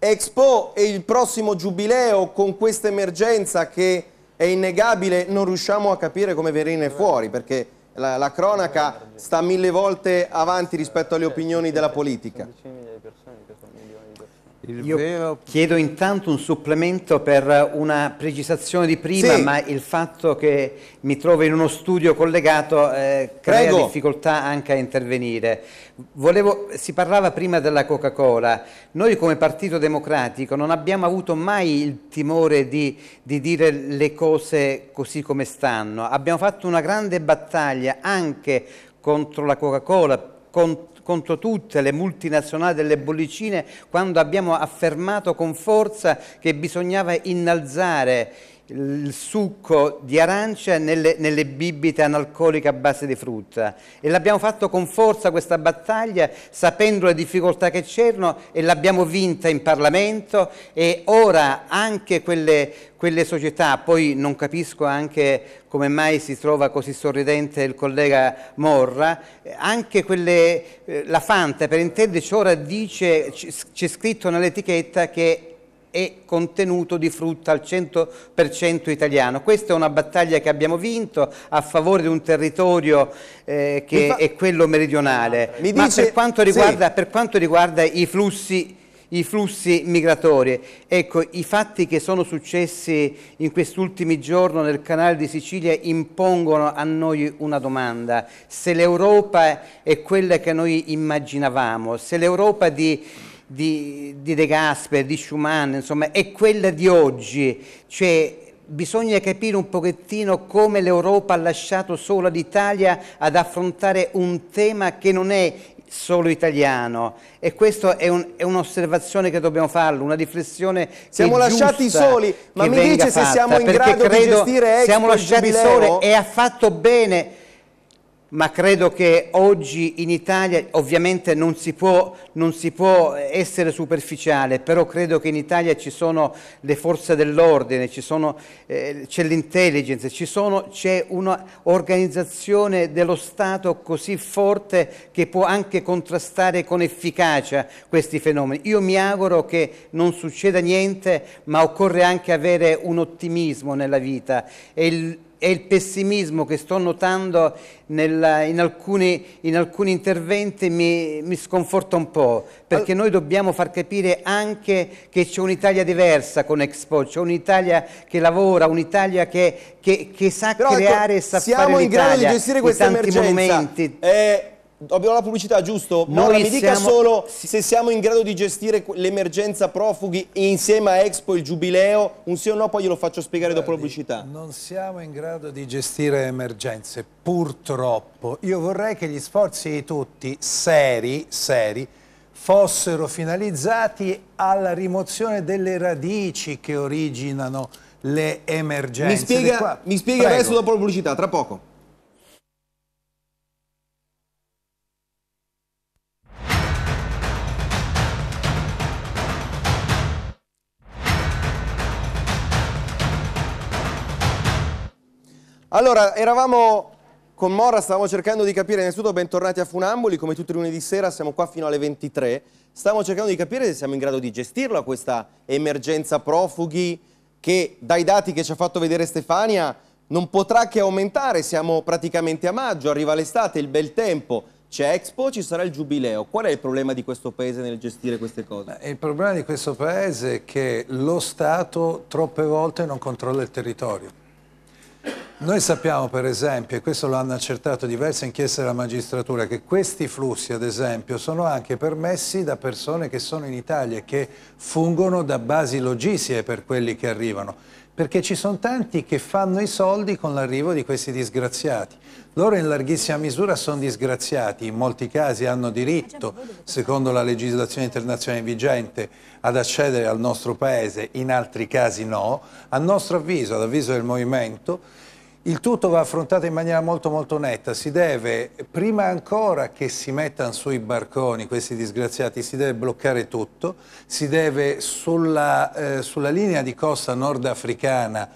Speaker 1: Expo e il prossimo giubileo con questa emergenza che è innegabile, non riusciamo a capire come venire fuori perché la, la cronaca sta mille volte avanti rispetto alle opinioni della politica.
Speaker 8: Il Io vero... chiedo intanto un supplemento per una precisazione di prima, sì. ma il fatto che mi trovo in uno studio collegato eh, crea Prego. difficoltà anche a intervenire. Volevo, si parlava prima della Coca-Cola. Noi come Partito Democratico non abbiamo avuto mai il timore di, di dire le cose così come stanno. Abbiamo fatto una grande battaglia anche contro la Coca-Cola, con, contro tutte le multinazionali delle bollicine quando abbiamo affermato con forza che bisognava innalzare il succo di arancia nelle, nelle bibite analcoliche a base di frutta e l'abbiamo fatto con forza questa battaglia sapendo le difficoltà che c'erano e l'abbiamo vinta in Parlamento e ora anche quelle, quelle società, poi non capisco anche come mai si trova così sorridente il collega Morra, anche quelle, eh, la Fanta per intenderci ora dice, c'è scritto nell'etichetta che e contenuto di frutta al 100% italiano. Questa è una battaglia che abbiamo vinto a favore di un territorio eh, che fa... è quello meridionale. Mi Ma per, quanto riguarda, sì. per quanto riguarda i flussi i flussi migratori. Ecco, i fatti che sono successi in quest'ultimi giorni nel canale di Sicilia impongono a noi una domanda. Se l'Europa è quella che noi immaginavamo, se l'Europa di di, di De Gasper, di Schumann, insomma, è quella di oggi, cioè bisogna capire un pochettino come l'Europa ha lasciato sola l'Italia ad affrontare un tema che non è solo italiano e questa è, un'osservazione che dobbiamo farlo, una riflessione siamo lasciati soli, ma mi dice se siamo in grado di gestire Expo Siamo lasciati soli e ha fatto bene ma credo che oggi in Italia, ovviamente non si, può, non si, può, essere superficiale, però credo che in Italia ci sono le forze dell'ordine, eh, c'è l'intelligence, c'è un'organizzazione dello Stato così forte che può anche contrastare con efficacia questi fenomeni. Io mi auguro che non succeda niente, ma occorre anche avere un ottimismo nella vita è il pessimismo che sto notando nella, in, alcuni, in, alcuni, interventi mi, mi, sconforta un po', perché noi dobbiamo far capire anche che c'è un'Italia diversa con Expo, c'è un'Italia che lavora, un'Italia che, che, che, sa Però ecco, creare ecco, e sa fare Siamo in grado di gestire questa emergenza.
Speaker 1: Abbiamo la pubblicità, giusto? Ma mi dica siamo... solo se siamo in grado di gestire l'emergenza profughi insieme a Expo il Giubileo, un sì o no poi glielo faccio spiegare Guardi, dopo la pubblicità.
Speaker 4: Non siamo in grado di gestire emergenze, purtroppo. Io vorrei che gli sforzi di tutti, seri, seri, fossero finalizzati alla rimozione delle radici che originano le emergenze. Mi spiega, mi spiega adesso dopo la pubblicità, tra poco.
Speaker 1: Allora, eravamo con Mora, stavamo cercando di capire, innanzitutto bentornati a Funamboli, come tutti i lunedì sera siamo qua fino alle 23, stavamo cercando di capire se siamo in grado di gestirla questa emergenza profughi che dai dati che ci ha fatto vedere Stefania non potrà che aumentare, siamo praticamente a maggio, arriva l'estate, il bel tempo, c'è Expo, ci sarà il giubileo. Qual è il problema di questo paese nel gestire queste cose?
Speaker 4: Il problema di questo paese è che lo Stato troppe volte non controlla il territorio. Noi sappiamo per esempio, e questo lo hanno accertato diverse inchieste della magistratura, che questi flussi ad esempio sono anche permessi da persone che sono in Italia e che fungono da basi logistiche per quelli che arrivano, perché ci sono tanti che fanno i soldi con l'arrivo di questi disgraziati. Loro in larghissima misura sono disgraziati, in molti casi hanno diritto, secondo la legislazione internazionale vigente, ad accedere al nostro paese, in altri casi no. A nostro avviso, ad avviso del Movimento, il tutto va affrontato in maniera molto molto netta, si deve, prima ancora che si mettano sui barconi questi disgraziati, si deve bloccare tutto, si deve sulla, eh, sulla linea di costa nordafricana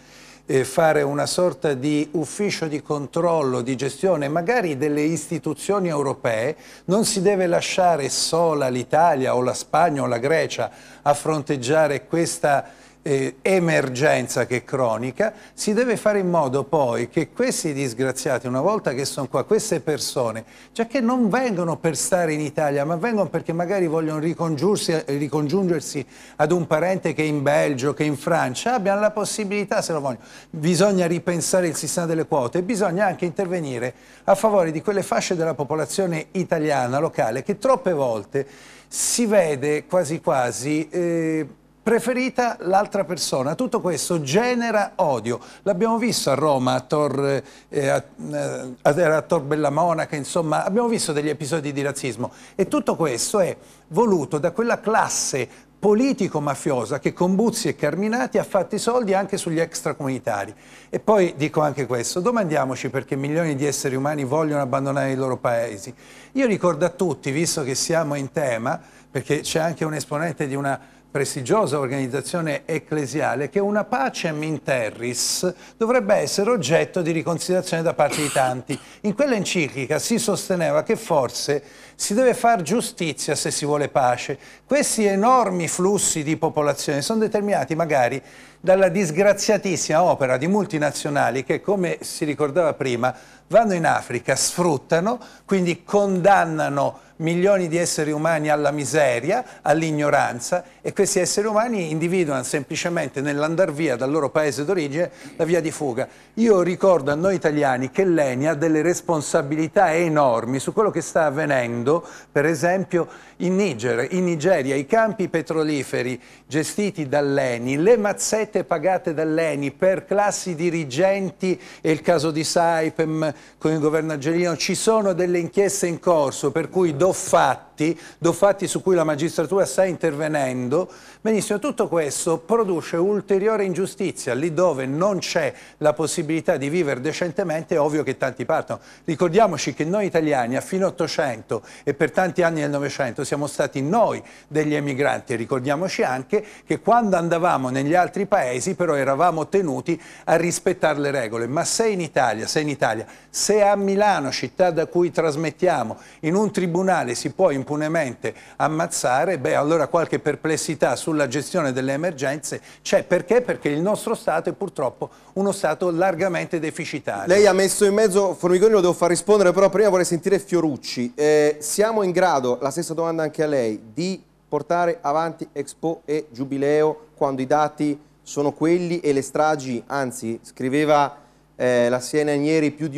Speaker 4: eh, fare una sorta di ufficio di controllo, di gestione magari delle istituzioni europee, non si deve lasciare sola l'Italia o la Spagna o la Grecia a fronteggiare questa eh, emergenza che cronica, si deve fare in modo poi che questi disgraziati, una volta che sono qua, queste persone, cioè che non vengono per stare in Italia, ma vengono perché magari vogliono eh, ricongiungersi ad un parente che è in Belgio, che è in Francia, abbiano la possibilità, se lo vogliono. Bisogna ripensare il sistema delle quote bisogna anche intervenire a favore di quelle fasce della popolazione italiana, locale, che troppe volte si vede quasi quasi... Eh, preferita l'altra persona. Tutto questo genera odio. L'abbiamo visto a Roma, a Tor, eh, a, eh, a, a Tor Bellamonaca, insomma, abbiamo visto degli episodi di razzismo. E tutto questo è voluto da quella classe politico-mafiosa che con Buzzi e Carminati ha fatto i soldi anche sugli extracomunitari. E poi dico anche questo, domandiamoci perché milioni di esseri umani vogliono abbandonare i loro paesi. Io ricordo a tutti, visto che siamo in tema, perché c'è anche un esponente di una prestigiosa organizzazione ecclesiale che una pace in minterris dovrebbe essere oggetto di riconsiderazione da parte di tanti. In quella enciclica si sosteneva che forse si deve far giustizia se si vuole pace. Questi enormi flussi di popolazione sono determinati magari dalla disgraziatissima opera di multinazionali che, come si ricordava prima, vanno in Africa, sfruttano, quindi condannano milioni di esseri umani alla miseria, all'ignoranza e questi esseri umani individuano semplicemente nell'andar via dal loro paese d'origine la via di fuga. Io ricordo a noi italiani che l'ENI ha delle responsabilità enormi su quello che sta avvenendo, per esempio in Niger, in Nigeria, i campi petroliferi gestiti dall'ENI, le mazzette pagate dall'ENI per classi dirigenti e il caso di Saipem con il governo Angelino, ci sono delle inchieste in corso per cui do fato fatti, do fatti su cui la magistratura sta intervenendo, benissimo, tutto questo produce ulteriore ingiustizia, lì dove non c'è la possibilità di vivere decentemente è ovvio che tanti partono. Ricordiamoci che noi italiani a fine 800 e per tanti anni del Novecento siamo stati noi degli emigranti, ricordiamoci anche che quando andavamo negli altri paesi però eravamo tenuti a rispettare le regole, ma se in Italia, se in Italia, se a Milano, città da cui trasmettiamo, in un tribunale si può impugnare impunemente ammazzare, beh allora qualche perplessità sulla gestione delle emergenze c'è. Perché? Perché il nostro Stato è purtroppo uno Stato largamente deficitario.
Speaker 1: Lei ha messo in mezzo, Formigoni lo devo far rispondere, però prima vorrei sentire Fiorucci. Eh, siamo in grado, la stessa domanda anche a lei, di portare avanti Expo e Giubileo quando i dati sono quelli e le stragi, anzi scriveva eh, la Siena ieri, più,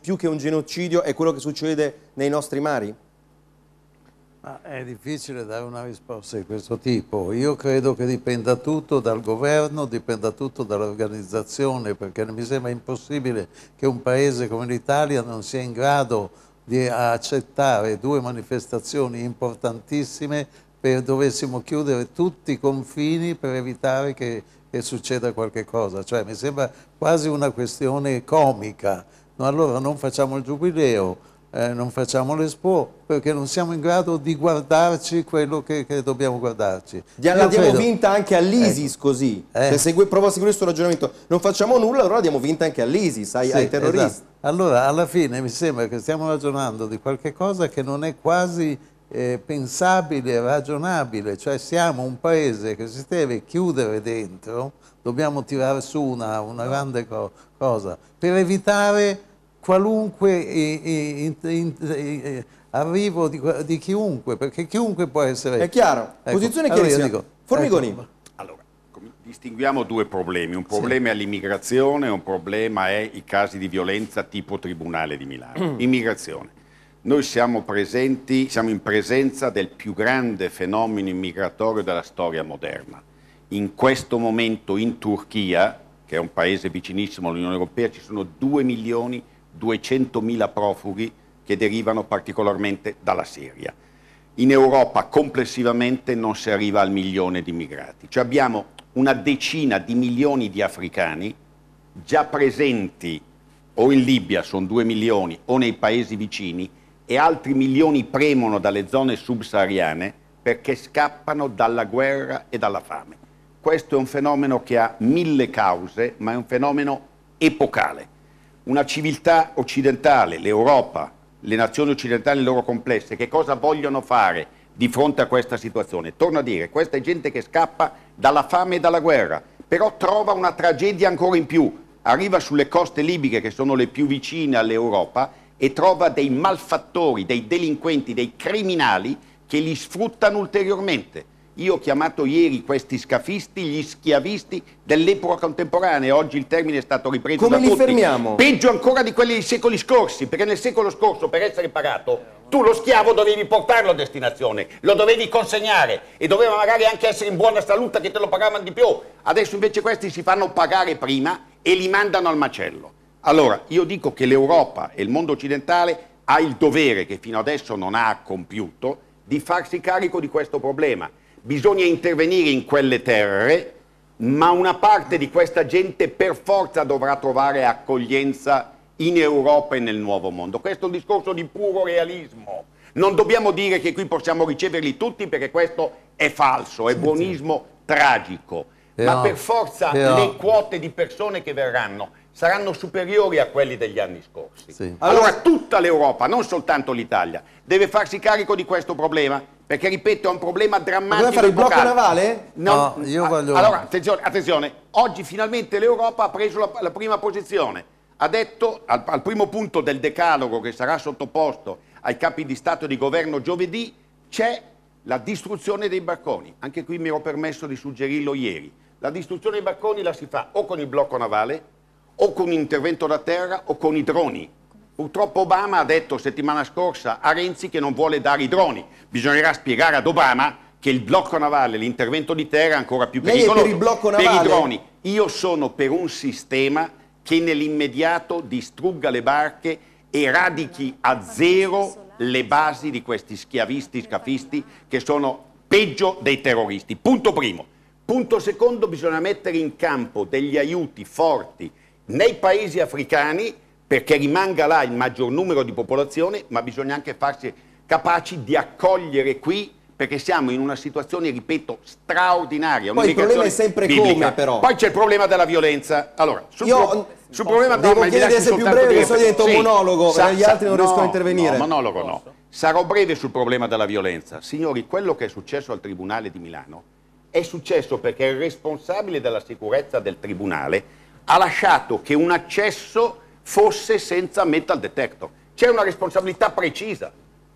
Speaker 1: più che un genocidio è quello che succede nei nostri mari?
Speaker 9: Ma è difficile dare una risposta di questo tipo. Io credo che dipenda tutto dal governo, dipenda tutto dall'organizzazione, perché mi sembra impossibile che un paese come l'Italia non sia in grado di accettare due manifestazioni importantissime per dovessimo chiudere tutti i confini per evitare che, che succeda qualche cosa. Cioè, mi sembra quasi una questione comica. No, allora non facciamo il giubileo, eh, non facciamo l'Expo perché non siamo in grado di guardarci quello che, che dobbiamo guardarci. Diamo vinta
Speaker 1: anche all'ISIS ecco. così, eh. se segue, prova a seguire questo ragionamento, non facciamo nulla allora diamo vinta anche all'ISIS, ai, sì, ai, esatto. terroristi. Esatto.
Speaker 9: Allora alla fine mi sembra che stiamo ragionando di qualche cosa che non è quasi eh, pensabile, ragionabile, cioè siamo un paese che si deve chiudere dentro, dobbiamo tirare su una, una grande co cosa per evitare qualunque eh eh, eh, eh, arrivo di, di, chiunque, perché chiunque può essere... È chiaro, ecco. posizione allora chiarissima. Dico, Formigoni. Ecco. Allora,
Speaker 6: distinguiamo due problemi, un problema sì. è l'immigrazione, un problema è i casi di violenza tipo Tribunale di Milano. Mm. Immigrazione. Noi siamo, presenti, siamo in presenza del più grande fenomeno immigratorio della storia moderna. In questo momento in Turchia, che è un paese vicinissimo all'Unione Europea, ci sono 2 milioni di 200.000 profughi che derivano particolarmente dalla Siria. In Europa complessivamente non si arriva al milione di immigrati. Cioè abbiamo una decina di milioni di africani già presenti o in Libia, sono due milioni, o nei paesi vicini, e altri milioni premono dalle zone subsahariane perché scappano dalla guerra e dalla fame. Questo è un fenomeno che ha mille cause, ma è un fenomeno epocale una civiltà occidentale, l'Europa, le nazioni occidentali nel loro complesso, che cosa vogliono fare di fronte a questa situazione? Torno a dire, questa è gente che scappa dalla fame e dalla guerra, però trova una tragedia ancora in più, arriva sulle coste libiche che sono le più vicine all'Europa e trova dei malfattori, dei delinquenti, dei criminali che li sfruttano ulteriormente. Io ho chiamato ieri questi scafisti gli schiavisti dell'epoca contemporanea, oggi il termine è stato ripreso Come da tutti. Come li fermiamo? Peggio ancora di quelli dei secoli scorsi, perché nel secolo scorso per essere pagato tu lo schiavo dovevi portarlo a destinazione, lo dovevi consegnare e doveva magari anche essere in buona salute che te lo pagavano di più. Adesso invece questi si fanno pagare prima e li mandano al macello. Allora, io dico che l'Europa e il mondo occidentale ha il dovere, che fino adesso non ha compiuto, di farsi carico di questo problema bisogna intervenire in quelle terre, ma una parte di questa gente per forza dovrà trovare accoglienza in Europa e nel nuovo mondo. Questo è un discorso di puro realismo. Non dobbiamo dire che qui possiamo riceverli tutti perché questo è falso, è buonismo tragico. Eh ma per forza eh le quote di persone che verranno saranno superiori a quelli degli anni scorsi. Sì. Allora tutta l'Europa, non soltanto l'Italia, deve farsi carico di questo problema perché ripeto, è un problema drammatico. Vuoi fare il blocco navale? No, no io ah, voglio. Allora, attenzione, attenzione. Oggi finalmente l'Europa ha preso la, la prima posizione. Ha detto al, al primo punto del decalogo che sarà sottoposto ai capi di Stato e di governo giovedì c'è la distruzione dei barconi. Anche qui mi ero permesso di suggerirlo ieri. La distruzione dei barconi la si fa o con il blocco navale, o con un intervento da terra, o con i droni. Purtroppo Obama ha detto settimana scorsa a Renzi che non vuole dare i droni. Bisognerà spiegare ad Obama che il blocco navale, l'intervento di terra è ancora più pericoloso. per il blocco navale? Per i droni. Io sono per un sistema che nell'immediato distrugga le barche e radichi a zero le basi di questi schiavisti, scafisti che sono peggio dei terroristi. Punto primo. Punto secondo, bisogna mettere in campo degli aiuti forti nei paesi africani perché rimanga là il maggior numero di popolazione, ma bisogna anche farsi capaci di accogliere qui perché siamo in una situazione, ripeto, straordinaria. Poi il problema è sempre biblica. come però. Poi c'è il problema della violenza. Allora, sul, Io, pro sul problema della violenza... Devo chiedere se è più breve perché sono diventato sì, monologo, sa, gli altri non no, riescono a intervenire. No, monologo Posso? no. Sarò breve sul problema della violenza. Signori, quello che è successo al Tribunale di Milano è successo perché il responsabile della sicurezza del Tribunale ha lasciato che un accesso fosse senza metal detector. C'è una responsabilità precisa.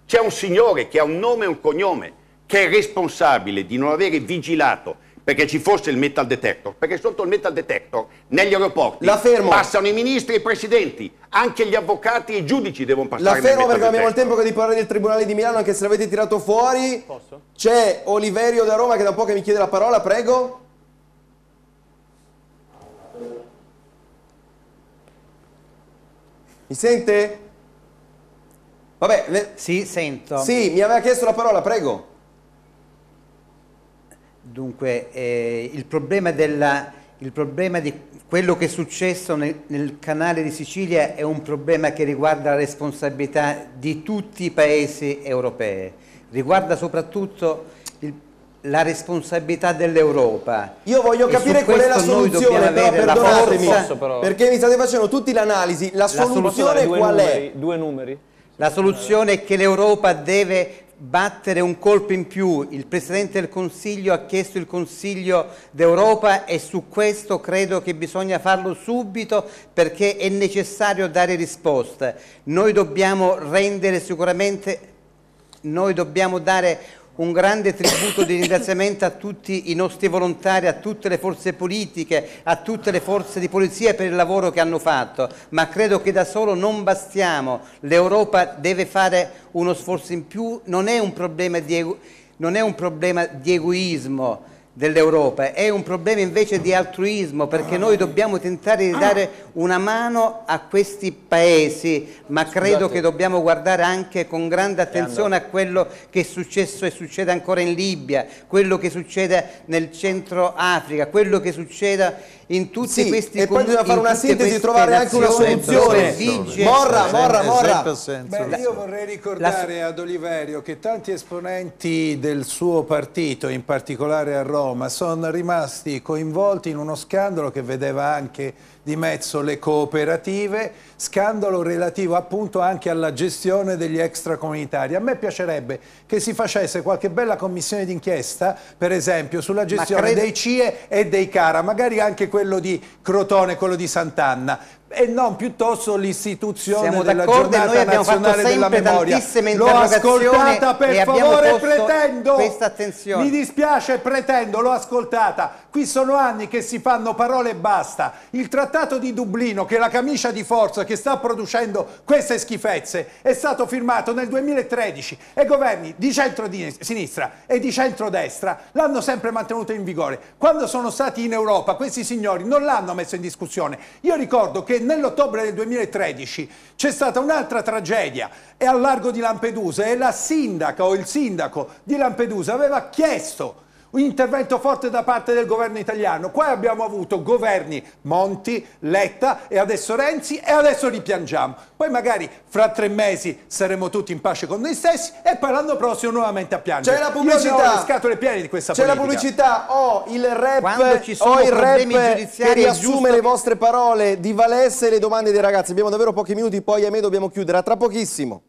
Speaker 6: C'è un signore che ha un nome e un cognome che è responsabile di non avere vigilato perché ci fosse il metal detector, perché sotto il metal detector negli aeroporti passano i ministri e i presidenti, anche gli avvocati e i giudici devono passare. La fermo perché abbiamo il tempo
Speaker 1: di parlare del Tribunale di Milano, anche se l'avete tirato fuori. C'è Oliverio da Roma che da poco mi chiede la parola, prego. Mi sente?
Speaker 8: Vabbè, le... Sì, sento. Sì, mi aveva
Speaker 1: chiesto la parola, prego.
Speaker 8: Dunque, eh, il, problema della, il, problema di quello che è successo nel, nel canale di Sicilia è un problema che riguarda la responsabilità di tutti i paesi europei, riguarda soprattutto la responsabilità dell'Europa. Io voglio capire qual è la soluzione, però perdonatemi, forza, eh, però. perché mi state facendo
Speaker 1: tutti l'analisi,
Speaker 8: la, la soluzione qual numeri, è? Due numeri. La soluzione è che l'Europa deve battere un colpo in più. Il Presidente del Consiglio ha chiesto il Consiglio d'Europa e su questo credo che bisogna farlo subito perché è necessario dare risposte. Noi dobbiamo rendere sicuramente, noi dobbiamo dare un grande tributo di ringraziamento a tutti i nostri volontari, a tutte le forze politiche, a tutte le forze di polizia per il lavoro che hanno fatto, ma credo che da solo non bastiamo, l'Europa deve fare uno sforzo in più, non è un problema di, ego, un problema di egoismo, dell'Europa, è un problema invece di altruismo perché noi dobbiamo tentare di dare una mano a questi paesi, ma credo Scusate. che dobbiamo guardare anche con grande attenzione a quello che è successo e succede ancora in Libia, quello che succede nel centro Africa, quello che succede in tutti sì, questi e poi bisogna fare una sintesi e trovare anche una soluzione Morra, Morra, Morra Beh, io vorrei ricordare
Speaker 4: ad Oliverio che tanti esponenti del suo partito in particolare a Roma Roma sono rimasti coinvolti in uno scandalo che vedeva anche di mezzo le cooperative, scandalo relativo appunto anche alla gestione degli extracomunitari. A me piacerebbe che si facesse qualche bella commissione d'inchiesta, per esempio, sulla gestione crede... dei CIE e dei CARA, magari anche quello di Crotone, quello di Sant'Anna e non piuttosto l'istituzione della giornata nazionale della memoria l'ho ascoltata per favore pretendo mi dispiace pretendo l'ho ascoltata Qui sono anni che si fanno parole e basta. Il trattato di Dublino, che è la camicia di forza che sta producendo queste schifezze, è stato firmato nel 2013 e governi di centro-sinistra e di centrodestra l'hanno sempre mantenuto in vigore. Quando sono stati in Europa, questi signori non l'hanno messo in discussione. Io ricordo che nell'ottobre del 2013 c'è stata un'altra tragedia e al largo di Lampedusa e la sindaca o il sindaco di Lampedusa aveva chiesto un intervento forte da parte del governo italiano. Qua abbiamo avuto governi Monti, Letta e adesso Renzi e adesso ripiangiamo. Poi magari fra tre mesi saremo tutti in pace con noi stessi e poi l'anno prossimo nuovamente a piangere. C'è la pubblicità. Io le scatole piene di questa C'è la pubblicità,
Speaker 1: ho oh, il rap, ci sono oh, il rap che riassume le vostre parole di Valesse e le domande dei ragazzi. Abbiamo davvero pochi minuti, poi a me dobbiamo chiudere. A tra pochissimo.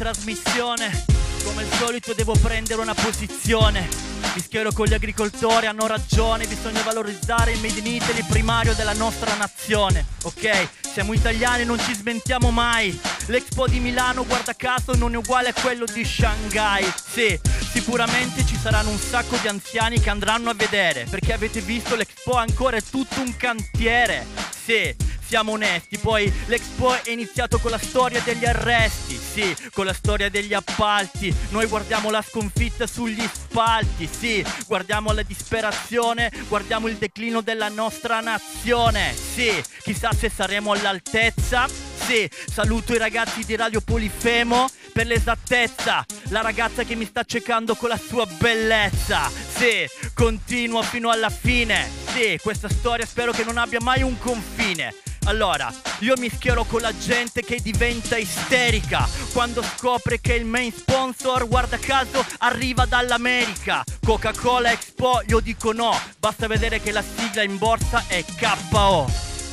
Speaker 5: trasmissione Come al solito devo prendere una posizione Mi schiero con gli agricoltori, hanno ragione Bisogna valorizzare il Made in Italy primario della nostra nazione Ok, siamo italiani, non ci smentiamo mai L'Expo di Milano, guarda caso, non è uguale a quello di Shanghai Sì, sicuramente ci saranno un sacco di anziani che andranno a vedere Perché avete visto l'Expo ancora è tutto un cantiere Sì siamo onesti. Poi l'Expo è iniziato con la storia degli arresti, sì, con la storia degli appalti. Noi guardiamo la sconfitta sugli appalti, sì, guardiamo la disperazione, guardiamo il declino della nostra nazione, sì, chissà se saremo all'altezza, sì, saluto i ragazzi di Radio Polifemo per l'esattezza, la ragazza che mi sta cercando con la sua bellezza, sì, continuo fino alla fine, sì, questa storia spero che non abbia mai un confine. Allora, io mi schiero con la gente che diventa isterica quando scopre che il main sponsor, guarda caso, arriva dalla me America, Coca-Cola Expo io dico no, basta vedere che la sigla in borsa è KO.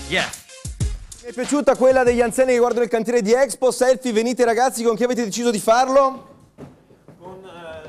Speaker 5: Yes. Mi è
Speaker 1: piaciuta quella degli anziani che guardano il cantiere di Expo, selfie, venite ragazzi, con chi avete deciso di farlo? Con...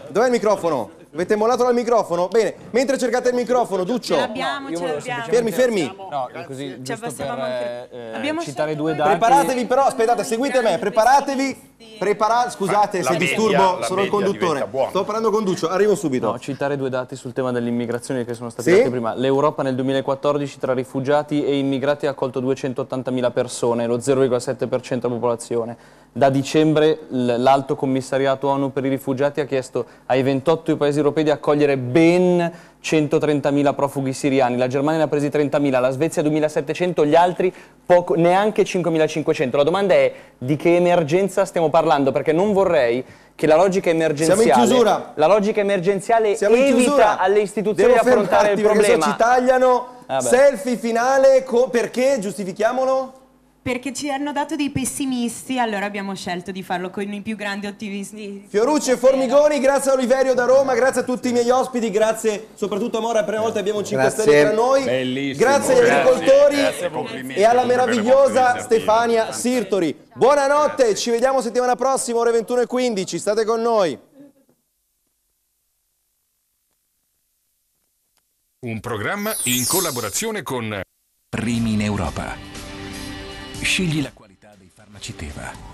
Speaker 1: Eh... Dov'è il microfono? Avete mollato dal microfono? Bene, mentre cercate il microfono, Duccio. Ce l'abbiamo, ce l'abbiamo. Fermi, fermi.
Speaker 10: No, così, ci cioè, giusto per anche... eh, eh citare due dati. Preparatevi
Speaker 1: però, aspettate, seguite me, preparatevi. Prepara... Scusate la se media, disturbo, sono il conduttore.
Speaker 10: Sto parlando con Duccio, arrivo subito. No, citare due dati sul tema dell'immigrazione che sono stati sì? dati prima. L'Europa nel 2014 tra rifugiati e immigrati ha accolto 280.000 persone, lo 0,7% della popolazione. Da dicembre l'Alto Commissariato ONU per i rifugiati ha chiesto ai 28 paesi paesi europei di accogliere ben 130.000 profughi siriani, la Germania ne ha presi 30.000, la Svezia 2.700, gli altri poco, neanche 5.500. La domanda è di che emergenza stiamo parlando, perché non vorrei che la logica emergenziale, la logica emergenziale evita alle istituzioni di affrontare il
Speaker 1: problema. Devo fermarti perché so ci tagliano, ah selfie finale, perché, giustifichiamolo?
Speaker 13: perché ci hanno dato dei pessimisti, allora abbiamo scelto di farlo con i più grandi ottimisti.
Speaker 1: Fiorucci e Formigoni, grazie a Oliverio da Roma, grazie a tutti i miei ospiti, grazie soprattutto a Mora, per la prima volta abbiamo un 5 grazie. Stelle tra noi. Bellissimo. Grazie agli agricoltori e alla meravigliosa Stefania Sirtori. Buonanotte, grazie. ci vediamo settimana prossima, ore 21.15, state con
Speaker 6: noi. Un programma in collaborazione con
Speaker 4: Primi in Europa. Scegli la qualità dei farmaci Teva.